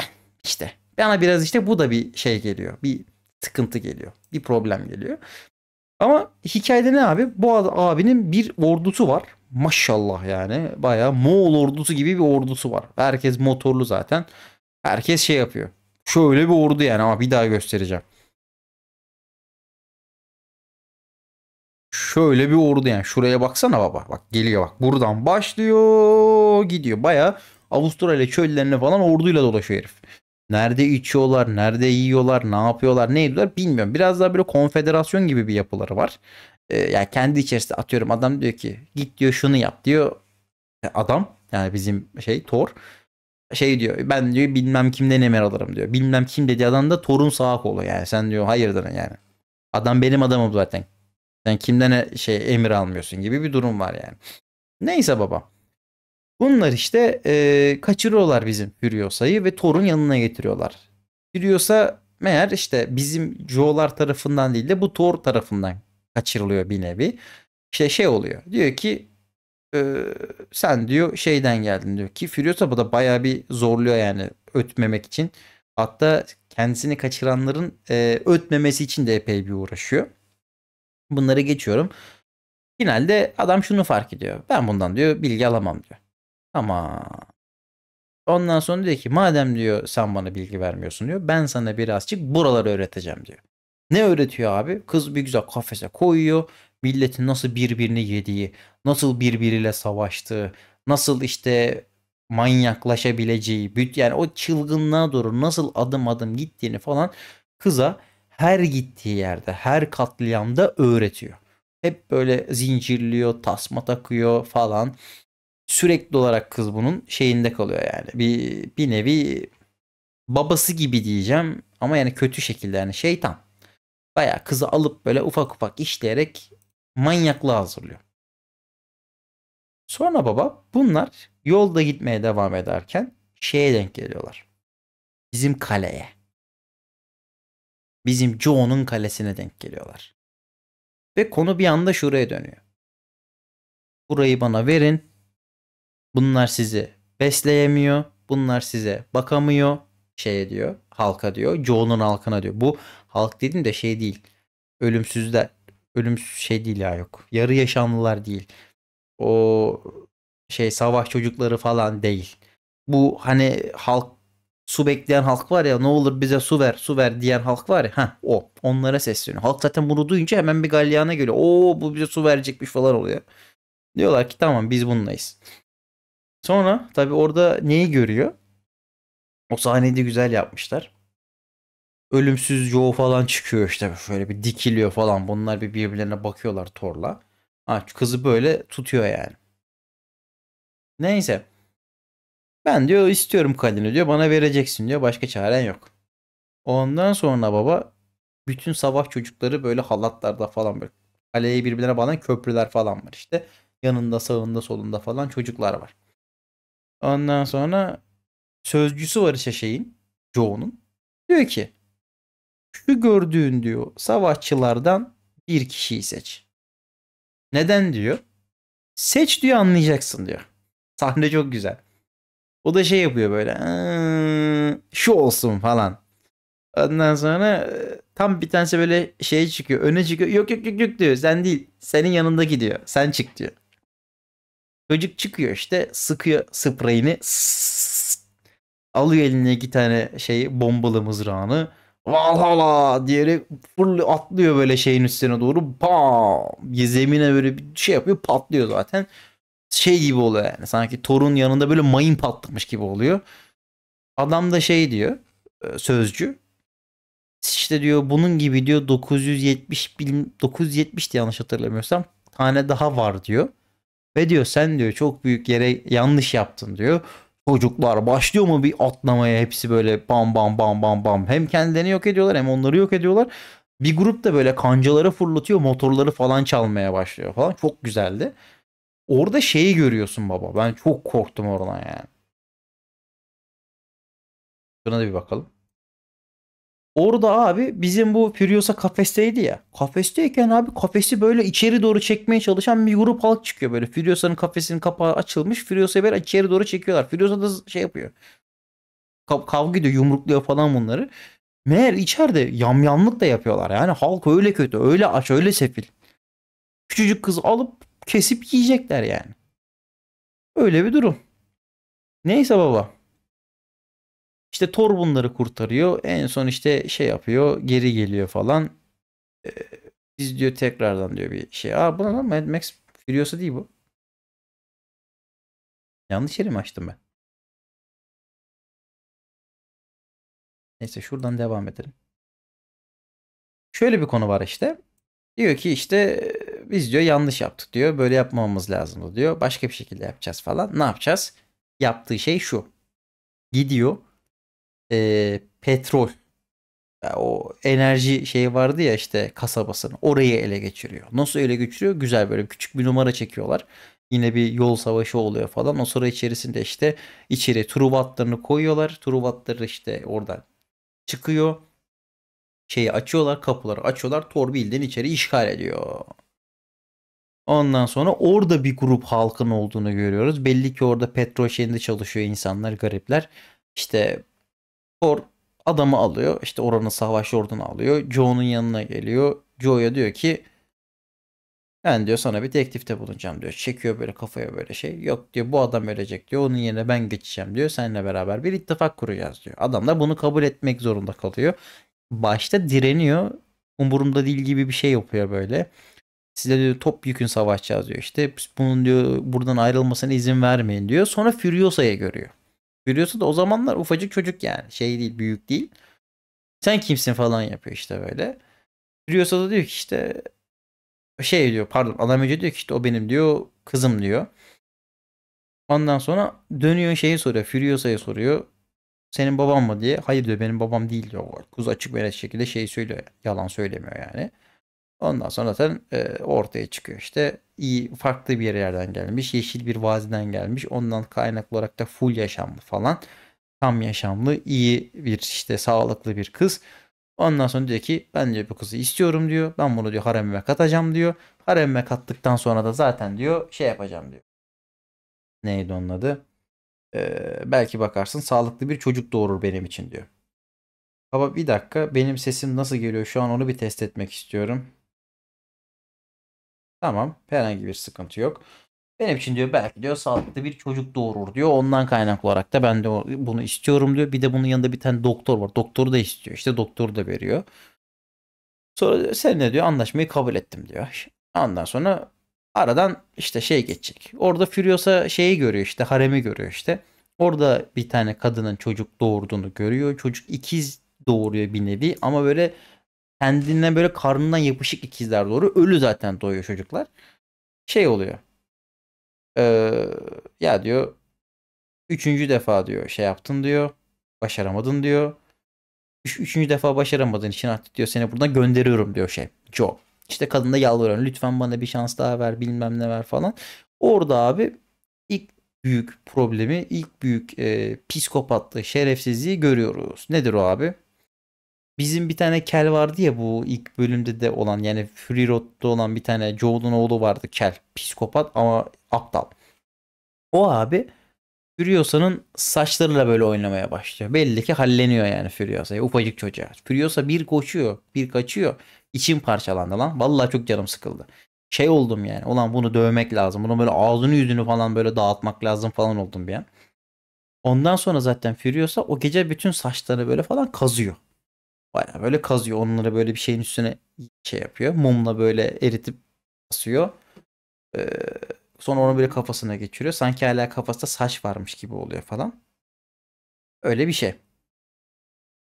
işte. Bana biraz işte bu da bir şey geliyor. Bir sıkıntı geliyor. Bir problem geliyor. Ama hikayede ne abi? Bu abinin bir ordusu var. Maşallah yani. Bayağı Moğol ordusu gibi bir ordusu var. Herkes motorlu zaten. Herkes şey yapıyor. Şöyle bir ordu yani ama bir daha göstereceğim. şöyle bir ordu yani. Şuraya baksana baba. Bak geliyor bak. Buradan başlıyor gidiyor. Baya Avustralya çöllerine falan orduyla dolaşıyor herif. Nerede içiyorlar, nerede yiyorlar, ne yapıyorlar, ne ediyorlar bilmiyorum. Biraz daha böyle konfederasyon gibi bir yapıları var. Ee, yani kendi içerisinde atıyorum adam diyor ki git diyor şunu yap diyor. E, adam yani bizim şey Thor şey diyor ben diyor bilmem kimden emir alırım diyor. Bilmem kim dedi adam da Thor'un sağ kolu yani sen diyor hayırdır yani. Adam benim adamım zaten. Sen kimden e, şey emir almıyorsun gibi bir durum var yani. Neyse baba. Bunlar işte e, kaçırıyorlar bizim Hüriosa'yı ve Thor'un yanına getiriyorlar. Hüriosa meğer işte bizim Joe'lar tarafından değil de bu Thor tarafından kaçırılıyor bir nevi. İşte şey oluyor. Diyor ki e, sen diyor şeyden geldin diyor ki Furiosa bu da baya bir zorluyor yani ötmemek için. Hatta kendisini kaçıranların e, ötmemesi için de epey bir uğraşıyor. Bunları geçiyorum. Finalde adam şunu fark ediyor. Ben bundan diyor bilgi alamam diyor. Ama ondan sonra diyor ki madem diyor sen bana bilgi vermiyorsun diyor. Ben sana birazcık buraları öğreteceğim diyor. Ne öğretiyor abi? Kız bir güzel kafese koyuyor. Milletin nasıl birbirini yediği, nasıl birbiriyle savaştığı, nasıl işte manyaklaşabileceği, yani o çılgınlığa doğru nasıl adım adım gittiğini falan kıza her gittiği yerde, her katliamda öğretiyor. Hep böyle zincirliyor, tasma takıyor falan. Sürekli olarak kız bunun şeyinde kalıyor yani. Bir, bir nevi babası gibi diyeceğim ama yani kötü şekilde yani şeytan. Baya kızı alıp böyle ufak ufak işleyerek manyaklığa hazırlıyor. Sonra baba bunlar yolda gitmeye devam ederken şeye denk geliyorlar. Bizim kaleye bizim Joe'nun kalesine denk geliyorlar. Ve konu bir anda şuraya dönüyor. Burayı bana verin. Bunlar sizi besleyemiyor. Bunlar size bakamıyor. Şey diyor. Halka diyor. Joe'nun halkına diyor. Bu halk dedim de şey değil. Ölümsüzler. Ölümsüz şey değil ya yok. Yarı yaşamlılar değil. O şey savaş çocukları falan değil. Bu hani halk su bekleyen halk var ya ne olur bize su ver su ver diyen halk var ya Ha o onlara sesleniyor. Halk zaten bunu duyunca hemen bir galyana geliyor. Oo bu bize su verecekmiş falan oluyor. Diyorlar ki tamam biz bununlayız. Sonra tabii orada neyi görüyor? O sahneyi de güzel yapmışlar. Ölümsüz Joe falan çıkıyor işte şöyle bir dikiliyor falan. Bunlar bir birbirlerine bakıyorlar Thor'la. Ha, kızı böyle tutuyor yani. Neyse. Ben diyor istiyorum kadını diyor bana vereceksin diyor başka çaren yok. Ondan sonra baba bütün sabah çocukları böyle halatlarda falan böyle kaleyi birbirine bağlayan köprüler falan var işte. Yanında sağında solunda falan çocuklar var. Ondan sonra sözcüsü var işte şeyin Joe'nun. Diyor ki şu gördüğün diyor savaşçılardan bir kişiyi seç. Neden diyor? Seç diyor anlayacaksın diyor. Sahne çok güzel. O da şey yapıyor böyle. Şu olsun falan. Ondan sonra tam bir tanesi böyle şey çıkıyor. Öne çıkıyor. Yok yok yok yok diyor. Sen değil. Senin yanında gidiyor. Sen çık diyor. Çocuk çıkıyor işte. Sıkıyor spreyini. alıyor eline iki tane şeyi bombalı mızrağını. Valhalla diyerek fırlıyor atlıyor böyle şeyin üstüne doğru. Bam! Zemine böyle bir şey yapıyor patlıyor zaten şey gibi oluyor yani. Sanki Thor'un yanında böyle mayın patlamış gibi oluyor. Adam da şey diyor e, sözcü. İşte diyor bunun gibi diyor 970 bin 970 diye yanlış hatırlamıyorsam tane daha var diyor. Ve diyor sen diyor çok büyük yere yanlış yaptın diyor. Çocuklar başlıyor mu bir atlamaya hepsi böyle bam bam bam bam bam. Hem kendilerini yok ediyorlar hem onları yok ediyorlar. Bir grup da böyle kancaları fırlatıyor motorları falan çalmaya başlıyor falan. Çok güzeldi. Orada şeyi görüyorsun baba. Ben çok korktum oradan yani. Buna da bir bakalım. Orada abi bizim bu Furiosa kafesteydi ya. Kafesteyken abi kafesi böyle içeri doğru çekmeye çalışan bir grup halk çıkıyor böyle. Furiosa'nın kafesinin kapağı açılmış. Furiosa'yı böyle içeri doğru çekiyorlar. Furiosa da şey yapıyor. kavga ediyor yumrukluyor falan bunları. Meğer içeride yamyamlık da yapıyorlar. Yani halk öyle kötü öyle aç öyle sefil. Küçücük kız alıp kesip yiyecekler yani. Öyle bir durum. Neyse baba. İşte Thor bunları kurtarıyor. En son işte şey yapıyor. Geri geliyor falan. Ee, biz diyor tekrardan diyor bir şey. Aa bu lan Mad Max Furiosa değil bu. Yanlış yeri mi açtım ben? Neyse şuradan devam edelim. Şöyle bir konu var işte. Diyor ki işte biz diyor yanlış yaptık diyor. Böyle yapmamamız lazımdı diyor. Başka bir şekilde yapacağız falan. Ne yapacağız? Yaptığı şey şu. Gidiyor e, petrol o enerji şeyi vardı ya işte kasabasını orayı ele geçiriyor. Nasıl ele geçiriyor? Güzel böyle küçük bir numara çekiyorlar. Yine bir yol savaşı oluyor falan. O sıra içerisinde işte içeri truvatlarını koyuyorlar. Truvatları işte oradan çıkıyor. Şeyi açıyorlar kapıları açıyorlar. Tor bildiğin içeri işgal ediyor. Ondan sonra orada bir grup halkın olduğunu görüyoruz. Belli ki orada petrol şeyinde çalışıyor insanlar, garipler. İşte Thor adamı alıyor. İşte oranın savaş ordunu alıyor. Joe'nun yanına geliyor. Joe'ya diyor ki ben diyor sana bir teklifte bulunacağım diyor. Çekiyor böyle kafaya böyle şey. Yok diyor bu adam ölecek diyor. Onun yerine ben geçeceğim diyor. Seninle beraber bir ittifak kuracağız diyor. Adam da bunu kabul etmek zorunda kalıyor. Başta direniyor. Umurumda değil gibi bir şey yapıyor böyle. Size diyor yükün savaşacağız diyor. İşte bunun diyor buradan ayrılmasına izin vermeyin diyor. Sonra Furiosa'ya görüyor. Furiosa da o zamanlar ufacık çocuk yani. Şey değil büyük değil. Sen kimsin falan yapıyor işte böyle. Furiosa da diyor ki işte şey diyor pardon adam önce diyor ki işte o benim diyor kızım diyor. Ondan sonra dönüyor şeyi soruyor. Furiosa'ya soruyor. Senin baban mı diye. Hayır diyor benim babam değil diyor. Kuz açık ve şekilde şey söylüyor. Yalan söylemiyor yani. Ondan sonra zaten e, ortaya çıkıyor. işte iyi farklı bir yerlerden gelmiş, yeşil bir vaziden gelmiş. Ondan kaynaklı olarak da full yaşamlı falan. Tam yaşamlı, iyi bir işte sağlıklı bir kız. Ondan sonra diyor ki ben diyor bu kızı istiyorum diyor. Ben bunu diyor haremime katacağım diyor. Haremime kattıktan sonra da zaten diyor şey yapacağım diyor. Neydi onun adı? Ee, belki bakarsın sağlıklı bir çocuk doğurur benim için diyor. Baba bir dakika benim sesim nasıl geliyor şu an onu bir test etmek istiyorum. Tamam. Herhangi bir sıkıntı yok. Benim için diyor belki diyor sağlıklı bir çocuk doğurur diyor. Ondan kaynaklı olarak da ben de bunu istiyorum diyor. Bir de bunun yanında bir tane doktor var. Doktoru da istiyor. İşte doktoru da veriyor. Sonra diyor, seninle diyor anlaşmayı kabul ettim diyor. Ondan sonra aradan işte şey geçecek. Orada Furiosa şeyi görüyor işte haremi görüyor işte. Orada bir tane kadının çocuk doğurduğunu görüyor. Çocuk ikiz doğuruyor bir nevi ama böyle Kendinden böyle karnından yapışık ikizler doğru. Ölü zaten doğuyor çocuklar. Şey oluyor. Ee, ya diyor üçüncü defa diyor şey yaptın diyor. Başaramadın diyor. Üç, üçüncü defa başaramadığın için artık diyor seni buradan gönderiyorum diyor şey. Joe. İşte kadın da yalvarıyor. Lütfen bana bir şans daha ver bilmem ne ver falan. Orada abi ilk büyük problemi, ilk büyük e, psikopatlığı, şerefsizliği görüyoruz. Nedir o abi? Bizim bir tane kel vardı ya bu ilk bölümde de olan yani Fury Road'da olan bir tane Joel'un oğlu vardı kel. Psikopat ama aptal. O abi Furiosa'nın saçlarıyla böyle oynamaya başlıyor. Belli ki halleniyor yani Furiosa'ya ufacık çocuğa. Furiosa bir koşuyor bir kaçıyor. İçim parçalandı lan. Vallahi çok canım sıkıldı. Şey oldum yani. Ulan bunu dövmek lazım. Bunun böyle ağzını yüzünü falan böyle dağıtmak lazım falan oldum bir an. Ondan sonra zaten Furiosa o gece bütün saçlarını böyle falan kazıyor. Baya böyle kazıyor. Onları böyle bir şeyin üstüne şey yapıyor. Mumla böyle eritip asıyor Ee, sonra onu böyle kafasına geçiriyor. Sanki hala kafasında saç varmış gibi oluyor falan. Öyle bir şey.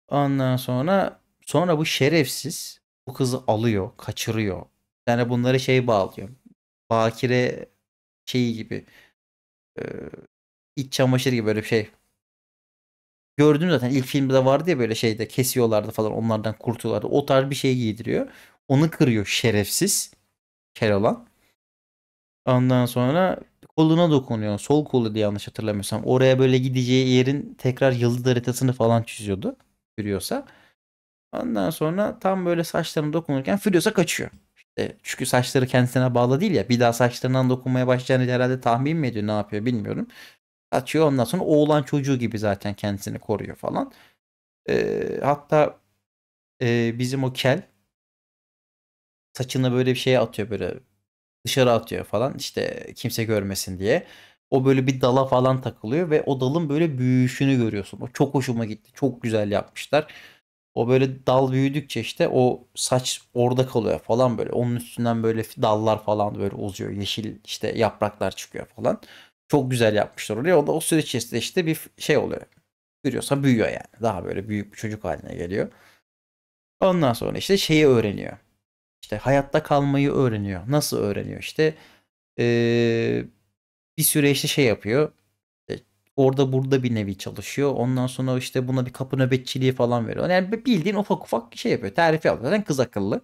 Ondan sonra sonra bu şerefsiz bu kızı alıyor, kaçırıyor. Yani bunları şey bağlıyor. Bakire şeyi gibi. E, iç çamaşır gibi böyle bir şey gördüm zaten ilk filmde de vardı ya böyle şeyde kesiyorlardı falan onlardan kurtuyorlardı. O tarz bir şey giydiriyor. Onu kırıyor şerefsiz. Kel olan. Ondan sonra koluna dokunuyor. Sol kolu diye yanlış hatırlamıyorsam. Oraya böyle gideceği yerin tekrar yıldız haritasını falan çiziyordu. Furiosa. Ondan sonra tam böyle saçlarına dokunurken Furiosa kaçıyor. İşte çünkü saçları kendisine bağlı değil ya. Bir daha saçlarından dokunmaya başlayacağını herhalde tahmin mi ediyor ne yapıyor bilmiyorum açıyor. Ondan sonra oğlan çocuğu gibi zaten kendisini koruyor falan. E, hatta e, bizim o kel saçını böyle bir şeye atıyor böyle dışarı atıyor falan işte kimse görmesin diye. O böyle bir dala falan takılıyor ve o dalın böyle büyüyüşünü görüyorsun. O çok hoşuma gitti. Çok güzel yapmışlar. O böyle dal büyüdükçe işte o saç orada kalıyor falan böyle. Onun üstünden böyle dallar falan böyle uzuyor. Yeşil işte yapraklar çıkıyor falan. Çok güzel yapmışlar oraya. O da o süreç içerisinde işte bir şey oluyor. Büyüyorsa büyüyor yani. Daha böyle büyük bir çocuk haline geliyor. Ondan sonra işte şeyi öğreniyor. İşte hayatta kalmayı öğreniyor. Nasıl öğreniyor? işte ee, bir süre işte şey yapıyor. İşte orada burada bir nevi çalışıyor. Ondan sonra işte buna bir kapı nöbetçiliği falan veriyor. Yani bildiğin ufak ufak şey yapıyor. Tarifi alıyor Zaten kız akıllı.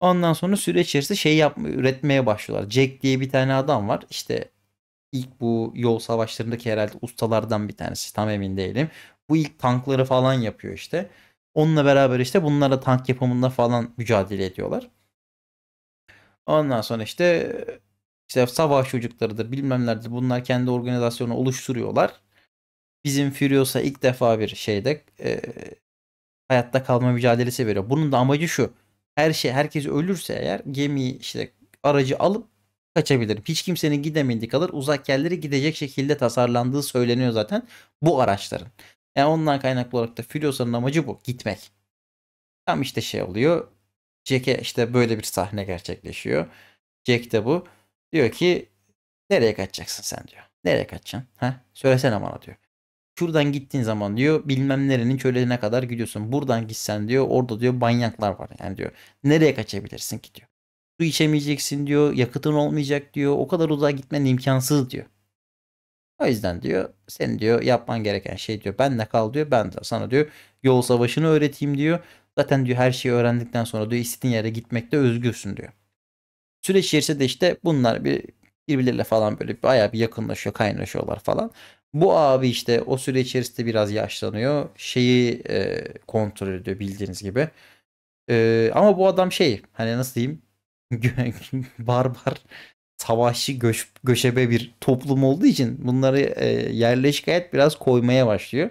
Ondan sonra süre içerisinde şey yapma, üretmeye başlıyorlar. Jack diye bir tane adam var. İşte ilk bu yol savaşlarındaki herhalde ustalardan bir tanesi tam emin değilim. Bu ilk tankları falan yapıyor işte. Onunla beraber işte bunlara tank yapımında falan mücadele ediyorlar. Ondan sonra işte işte savaş çocuklarıdır bilmemlerdir bunlar kendi organizasyonu oluşturuyorlar. Bizim Furiosa ilk defa bir şeyde e, hayatta kalma mücadelesi veriyor. Bunun da amacı şu. Her şey herkes ölürse eğer gemiyi işte aracı alıp kaçabilirim. Hiç kimsenin gidemediği kadar uzak yerlere gidecek şekilde tasarlandığı söyleniyor zaten bu araçların. Yani e, ondan kaynaklı olarak da Furiosa'nın amacı bu. Gitmek. Tam işte şey oluyor. Jack'e işte böyle bir sahne gerçekleşiyor. Jack de bu. Diyor ki nereye kaçacaksın sen diyor. Nereye kaçacaksın? Ha? Söylesene bana diyor. Şuradan gittiğin zaman diyor bilmem nerenin çölüne kadar gidiyorsun. Buradan gitsen diyor orada diyor banyaklar var yani diyor. Nereye kaçabilirsin ki diyor su içemeyeceksin diyor, yakıtın olmayacak diyor, o kadar uzağa gitmen imkansız diyor. O yüzden diyor sen diyor yapman gereken şey diyor ben de kal diyor ben de sana diyor yol savaşını öğreteyim diyor. Zaten diyor her şeyi öğrendikten sonra diyor istediğin yere gitmekte özgürsün diyor. Süreç içerisinde işte bunlar bir birbirleriyle falan böyle bir bayağı bir yakınlaşıyor kaynaşıyorlar falan. Bu abi işte o süre içerisinde biraz yaşlanıyor. Şeyi e, kontrol ediyor bildiğiniz gibi. E, ama bu adam şey hani nasıl diyeyim barbar savaşçı göç, göçebe bir toplum olduğu için bunları e, yerleşik hayat biraz koymaya başlıyor.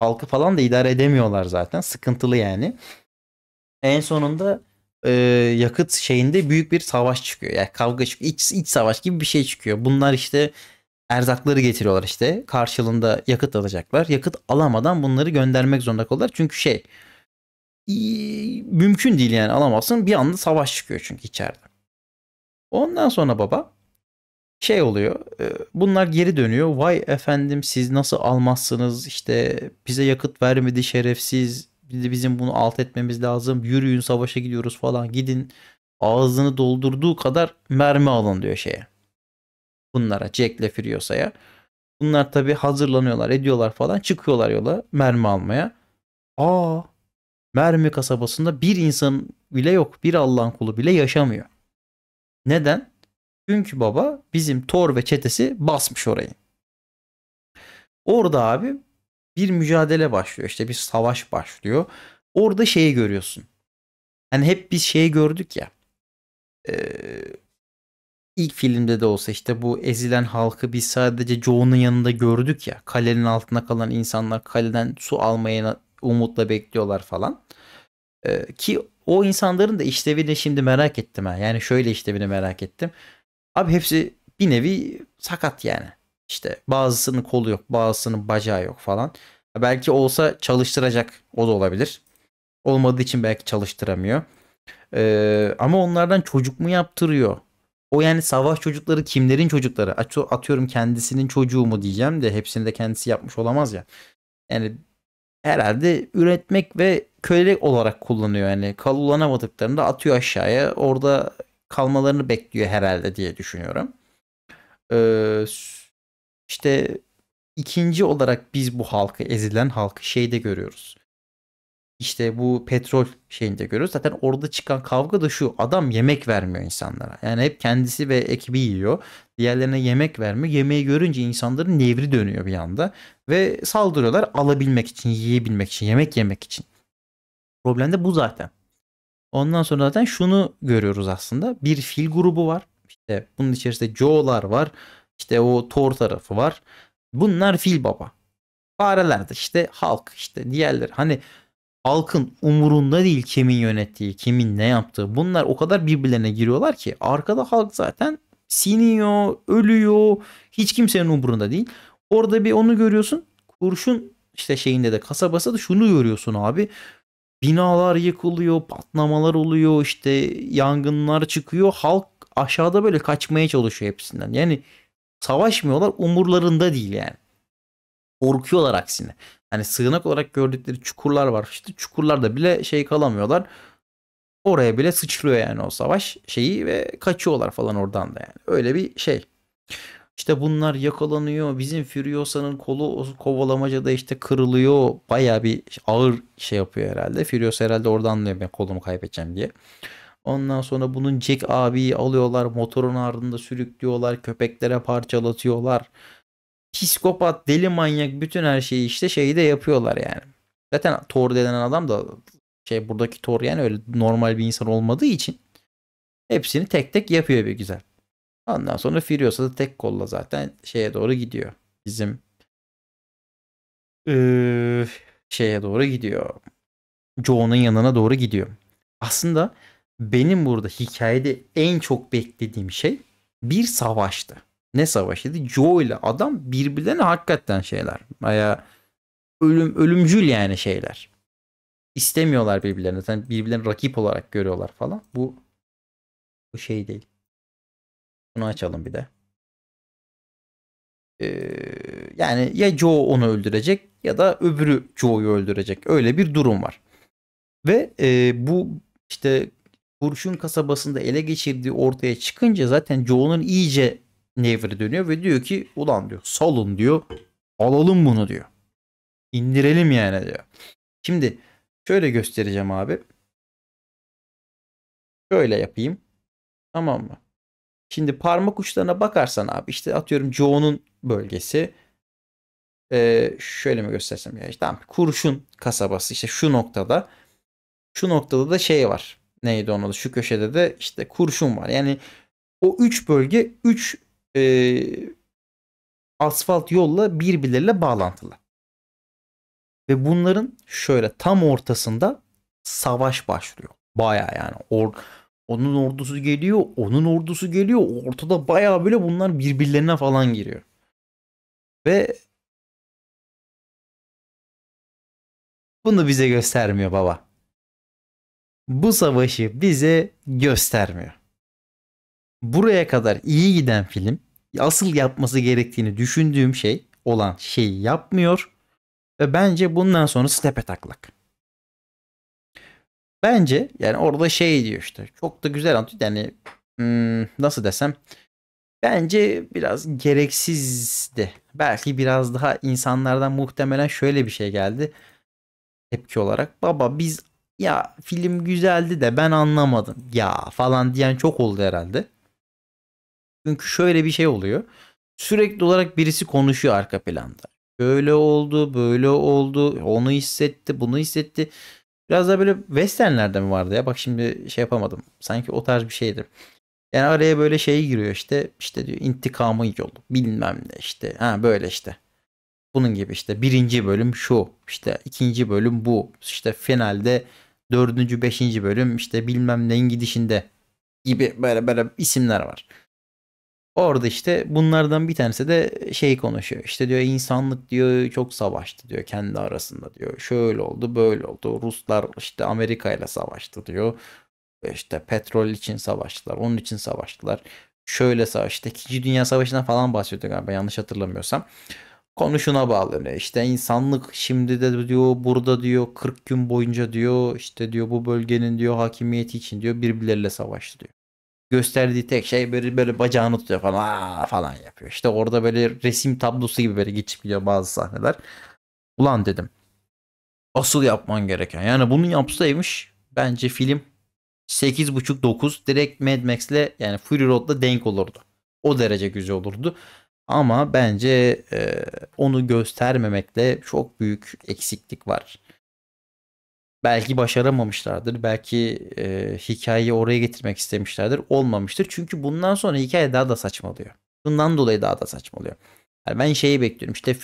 Halkı falan da idare edemiyorlar zaten. Sıkıntılı yani. En sonunda e, yakıt şeyinde büyük bir savaş çıkıyor. Yani kavga çıkıyor. İç, iç savaş gibi bir şey çıkıyor. Bunlar işte erzakları getiriyorlar işte. Karşılığında yakıt alacaklar. Yakıt alamadan bunları göndermek zorunda kalıyorlar. Çünkü şey mümkün değil yani alamazsın. Bir anda savaş çıkıyor çünkü içeride. Ondan sonra baba şey oluyor. E, bunlar geri dönüyor. Vay efendim siz nasıl almazsınız? İşte bize yakıt vermedi şerefsiz. Bizim bunu alt etmemiz lazım. Yürüyün savaşa gidiyoruz falan. Gidin ağzını doldurduğu kadar mermi alın diyor şeye. Bunlara Jack Jack'le Furiosa'ya. Bunlar tabi hazırlanıyorlar ediyorlar falan. Çıkıyorlar yola mermi almaya. Aa Mermi kasabasında bir insan bile yok. Bir Allah'ın kulu bile yaşamıyor. Neden? Çünkü baba bizim Tor ve çetesi basmış orayı. Orada abi bir mücadele başlıyor. İşte bir savaş başlıyor. Orada şeyi görüyorsun. Hani hep biz şeyi gördük ya. Ee, ilk filmde de olsa işte bu ezilen halkı biz sadece Joe'nun yanında gördük ya. Kalenin altına kalan insanlar kaleden su almaya umutla bekliyorlar falan. Ee, ki o insanların da işlevini şimdi merak ettim ha. Yani şöyle işlevini merak ettim. Abi hepsi bir nevi sakat yani. İşte bazısının kolu yok, bazısının bacağı yok falan. Belki olsa çalıştıracak o da olabilir. Olmadığı için belki çalıştıramıyor. Ee, ama onlardan çocuk mu yaptırıyor? O yani savaş çocukları kimlerin çocukları? Atıyorum kendisinin çocuğu mu diyeceğim de hepsini de kendisi yapmış olamaz ya. Yani herhalde üretmek ve kölelik olarak kullanıyor. Yani kalulanamadıklarını da atıyor aşağıya. Orada kalmalarını bekliyor herhalde diye düşünüyorum. Ee, işte ikinci olarak biz bu halkı ezilen halkı şeyde görüyoruz işte bu petrol şeyinde görüyoruz. Zaten orada çıkan kavga da şu adam yemek vermiyor insanlara. Yani hep kendisi ve ekibi yiyor. Diğerlerine yemek vermiyor. Yemeği görünce insanların nevri dönüyor bir anda. Ve saldırıyorlar alabilmek için, yiyebilmek için, yemek yemek için. Problem de bu zaten. Ondan sonra zaten şunu görüyoruz aslında. Bir fil grubu var. İşte bunun içerisinde Joe'lar var. İşte o Thor tarafı var. Bunlar fil baba. Fareler de işte halk işte diğerleri. Hani halkın umurunda değil kimin yönettiği, kimin ne yaptığı. Bunlar o kadar birbirlerine giriyorlar ki arkada halk zaten siniyor, ölüyor. Hiç kimsenin umurunda değil. Orada bir onu görüyorsun. Kurşun işte şeyinde de kasabası da şunu görüyorsun abi. Binalar yıkılıyor, patlamalar oluyor, işte yangınlar çıkıyor. Halk aşağıda böyle kaçmaya çalışıyor hepsinden. Yani savaşmıyorlar, umurlarında değil yani. Korkuyorlar aksine. Yani sığınak olarak gördükleri çukurlar var. İşte çukurlarda bile şey kalamıyorlar. Oraya bile sıçrıyor yani o savaş şeyi ve kaçıyorlar falan oradan da yani. Öyle bir şey. İşte bunlar yakalanıyor. Bizim Furiosa'nın kolu kovalamacada işte kırılıyor. Baya bir ağır şey yapıyor herhalde. Furiosa herhalde oradan anlıyor ben kolumu kaybedeceğim diye. Ondan sonra bunun Jack abi alıyorlar. Motorun ardında sürüklüyorlar. Köpeklere parçalatıyorlar psikopat, deli manyak bütün her şeyi işte şeyi de yapıyorlar yani. Zaten Thor denen adam da şey buradaki Thor yani öyle normal bir insan olmadığı için hepsini tek tek yapıyor bir güzel. Ondan sonra Furious'a da tek kolla zaten şeye doğru gidiyor. Bizim ee, şeye doğru gidiyor. Joe'nun yanına doğru gidiyor. Aslında benim burada hikayede en çok beklediğim şey bir savaştı ne savaşıydı? Joe ile adam birbirlerine hakikaten şeyler. Baya ölüm ölümcül yani şeyler. İstemiyorlar birbirlerini. Zaten birbirlerini rakip olarak görüyorlar falan. Bu bu şey değil. Bunu açalım bir de. Ee, yani ya Joe onu öldürecek ya da öbürü Joe'yu öldürecek. Öyle bir durum var. Ve e, bu işte kurşun kasabasında ele geçirdiği ortaya çıkınca zaten Joe'nun iyice Neyver'e dönüyor ve diyor ki ulan diyor salın diyor alalım bunu diyor. İndirelim yani diyor. Şimdi şöyle göstereceğim abi. Şöyle yapayım. Tamam mı? Şimdi parmak uçlarına bakarsan abi işte atıyorum Joe'nun bölgesi. Ee, şöyle mi göstersem ya? Tamam kurşun kasabası işte şu noktada. Şu noktada da şey var. Neydi onu adı? Şu köşede de işte kurşun var. Yani o üç bölge 3 e, asfalt yolla birbirleriyle bağlantılı. Ve bunların şöyle tam ortasında savaş başlıyor. Baya yani or onun ordusu geliyor, onun ordusu geliyor. Ortada baya böyle bunlar birbirlerine falan giriyor. Ve bunu bize göstermiyor baba. Bu savaşı bize göstermiyor. Buraya kadar iyi giden film asıl yapması gerektiğini düşündüğüm şey olan şeyi yapmıyor. Ve bence bundan sonra stepe taklak. Bence yani orada şey diyor işte çok da güzel anlatıyor. Yani hmm, nasıl desem bence biraz gereksizdi. Belki biraz daha insanlardan muhtemelen şöyle bir şey geldi tepki olarak. Baba biz ya film güzeldi de ben anlamadım ya falan diyen çok oldu herhalde. Çünkü şöyle bir şey oluyor. Sürekli olarak birisi konuşuyor arka planda. Böyle oldu, böyle oldu, onu hissetti, bunu hissetti. Biraz da böyle westernlerde mi vardı ya? Bak şimdi şey yapamadım. Sanki o tarz bir şeydi. Yani araya böyle şey giriyor işte. İşte diyor intikamın yolu bilmem ne işte. Ha böyle işte. Bunun gibi işte birinci bölüm şu. işte ikinci bölüm bu. işte finalde dördüncü beşinci bölüm işte bilmem neyin gidişinde gibi böyle böyle isimler var. Orada işte bunlardan bir tanesi de şey konuşuyor. İşte diyor insanlık diyor çok savaştı diyor kendi arasında diyor. Şöyle oldu böyle oldu. Ruslar işte Amerika ile savaştı diyor. İşte petrol için savaştılar. Onun için savaştılar. Şöyle savaştı. İkinci Dünya Savaşı'ndan falan bahsediyordu galiba yanlış hatırlamıyorsam. Konuşuna bağlanıyor. İşte insanlık şimdi de diyor burada diyor 40 gün boyunca diyor işte diyor bu bölgenin diyor hakimiyeti için diyor birbirleriyle savaştı diyor gösterdiği tek şey böyle böyle bacağını tutuyor falan falan yapıyor. İşte orada böyle resim tablosu gibi böyle geçip gidiyor bazı sahneler. Ulan dedim. Asıl yapman gereken. Yani bunu yapsaymış bence film 8.5-9 direkt Mad Max'le yani Fury Road'la denk olurdu. O derece güzel olurdu. Ama bence e, onu göstermemekte çok büyük eksiklik var belki başaramamışlardır. Belki e, hikayeyi oraya getirmek istemişlerdir. Olmamıştır. Çünkü bundan sonra hikaye daha da saçmalıyor. Bundan dolayı daha da saçmalıyor. Yani ben şeyi bekliyorum. İşte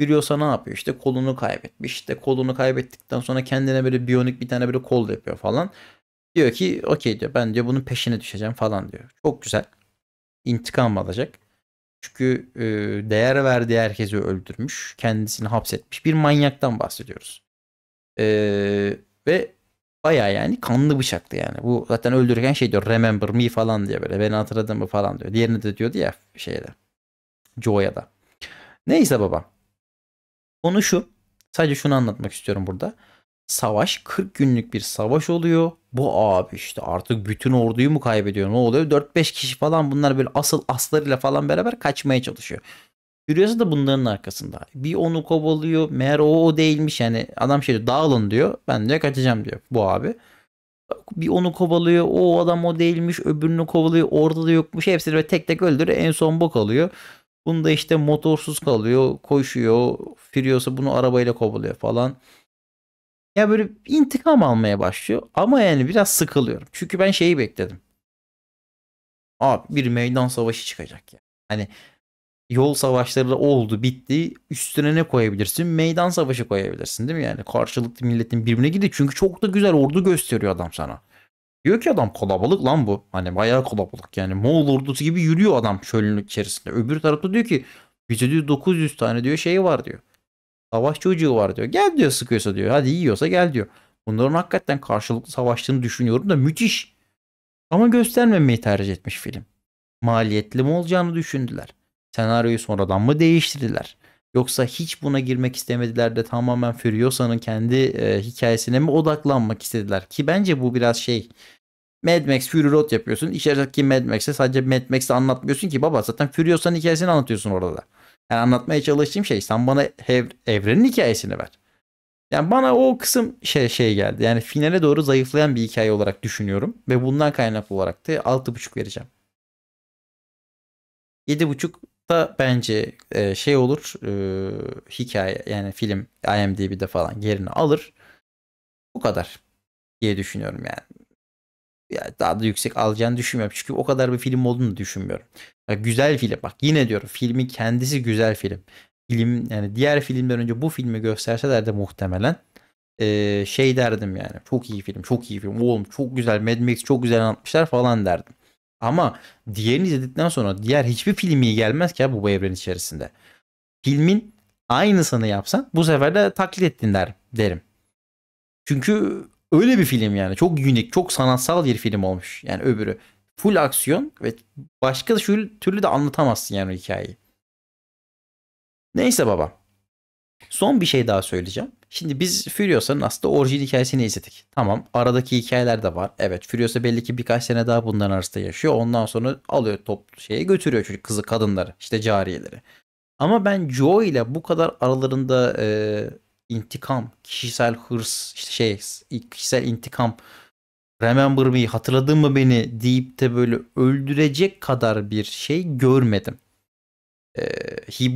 Furiosa ne yapıyor? İşte kolunu kaybetmiş. İşte kolunu kaybettikten sonra kendine böyle biyonik bir tane böyle kol yapıyor falan. Diyor ki okey diyor ben diyor bunun peşine düşeceğim falan diyor. Çok güzel. İntikam alacak. Çünkü e, değer verdiği herkesi öldürmüş. Kendisini hapsetmiş. Bir manyaktan bahsediyoruz. Ee, ve baya yani kanlı bıçaklı yani. Bu zaten öldürürken şey diyor remember me falan diye böyle beni hatırladın mı falan diyor. Diğerini de diyordu ya şeyde. Joe'ya da. Neyse baba. Konu şu. Sadece şunu anlatmak istiyorum burada. Savaş 40 günlük bir savaş oluyor. Bu abi işte artık bütün orduyu mu kaybediyor ne oluyor? 4-5 kişi falan bunlar böyle asıl aslarıyla falan beraber kaçmaya çalışıyor. Furiosa da bunların arkasında. Bir onu kovalıyor. Meğer o o değilmiş. Yani adam şey diyor dağılın diyor. Ben de kaçacağım diyor bu abi. Bir onu kovalıyor. O adam o değilmiş. Öbürünü kovalıyor. Orada da yokmuş. Hepsini böyle tek tek öldürüyor. En son bok alıyor. Bunda işte motorsuz kalıyor. Koşuyor. Furiosa bunu arabayla kovalıyor falan. Ya böyle intikam almaya başlıyor. Ama yani biraz sıkılıyorum. Çünkü ben şeyi bekledim. Abi bir meydan savaşı çıkacak ya. Hani yol savaşları oldu bitti. Üstüne ne koyabilirsin? Meydan savaşı koyabilirsin değil mi? Yani karşılıklı milletin birbirine gidiyor. Çünkü çok da güzel ordu gösteriyor adam sana. Diyor ki adam kalabalık lan bu. Hani bayağı kalabalık yani. Moğol ordusu gibi yürüyor adam çölün içerisinde. Öbür tarafta diyor ki bize diyor 900 tane diyor şey var diyor. Savaş çocuğu var diyor. Gel diyor sıkıyorsa diyor. Hadi yiyorsa gel diyor. Bunların hakikaten karşılıklı savaştığını düşünüyorum da müthiş. Ama göstermemeyi tercih etmiş film. Maliyetli mi olacağını düşündüler. Senaryoyu sonradan mı değiştirdiler? Yoksa hiç buna girmek istemediler de tamamen Furiosa'nın kendi e, hikayesine mi odaklanmak istediler? Ki bence bu biraz şey Mad Max Fury Road yapıyorsun. İçerideki Mad Max'e sadece Mad Max'i anlatmıyorsun ki baba zaten Furiosa'nın hikayesini anlatıyorsun orada. da Yani anlatmaya çalıştığım şey sen bana ev, evrenin hikayesini ver. Yani bana o kısım şey şey geldi. Yani finale doğru zayıflayan bir hikaye olarak düşünüyorum. Ve bundan kaynaklı olarak da 6.5 vereceğim. 7.5 da bence e, şey olur e, hikaye yani film IMDb'de falan yerini alır. Bu kadar diye düşünüyorum yani. yani daha da yüksek alacağını düşünmüyorum. Çünkü o kadar bir film olduğunu düşünmüyorum. Ya güzel film bak yine diyorum filmin kendisi güzel film. Film yani diğer filmden önce bu filmi gösterseler de muhtemelen e, şey derdim yani. Çok iyi film, çok iyi film. Oğlum çok güzel. Mad Max çok güzel anlatmışlar falan derdim. Ama diğerini izledikten sonra diğer hiçbir film iyi gelmez ki bu, bu evren içerisinde. Filmin aynısını yapsan bu sefer de taklit ettin der, derim. Çünkü öyle bir film yani. Çok unik, çok sanatsal bir film olmuş. Yani öbürü. Full aksiyon ve başka şu türlü de anlatamazsın yani hikayeyi. Neyse baba. Son bir şey daha söyleyeceğim. Şimdi biz Furiosa'nın aslında orijin hikayesini izledik. Tamam aradaki hikayeler de var. Evet Furiosa belli ki birkaç sene daha bunların arasında yaşıyor. Ondan sonra alıyor top şeye götürüyor çocuk kızı kadınları işte cariyeleri. Ama ben Joe ile bu kadar aralarında e, intikam, kişisel hırs, işte şey kişisel intikam, remember me, hatırladın mı beni deyip de böyle öldürecek kadar bir şey görmedim. E,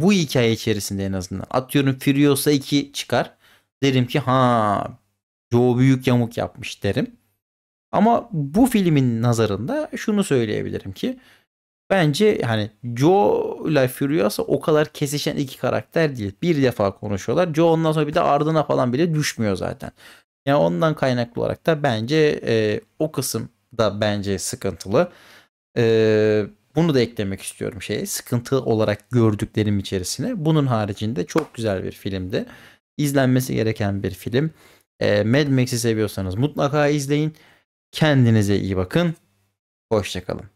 bu hikaye içerisinde en azından. Atıyorum Furiosa 2 çıkar derim ki ha Joe büyük yamuk yapmış derim. Ama bu filmin nazarında şunu söyleyebilirim ki bence hani Joe ile Furiosa o kadar kesişen iki karakter değil. Bir defa konuşuyorlar. Joe ondan sonra bir de ardına falan bile düşmüyor zaten. Yani ondan kaynaklı olarak da bence e, o kısım da bence sıkıntılı. E, bunu da eklemek istiyorum şeye. Sıkıntı olarak gördüklerim içerisine. Bunun haricinde çok güzel bir filmdi izlenmesi gereken bir film. E, Mad Max'i seviyorsanız mutlaka izleyin. Kendinize iyi bakın. Hoşçakalın.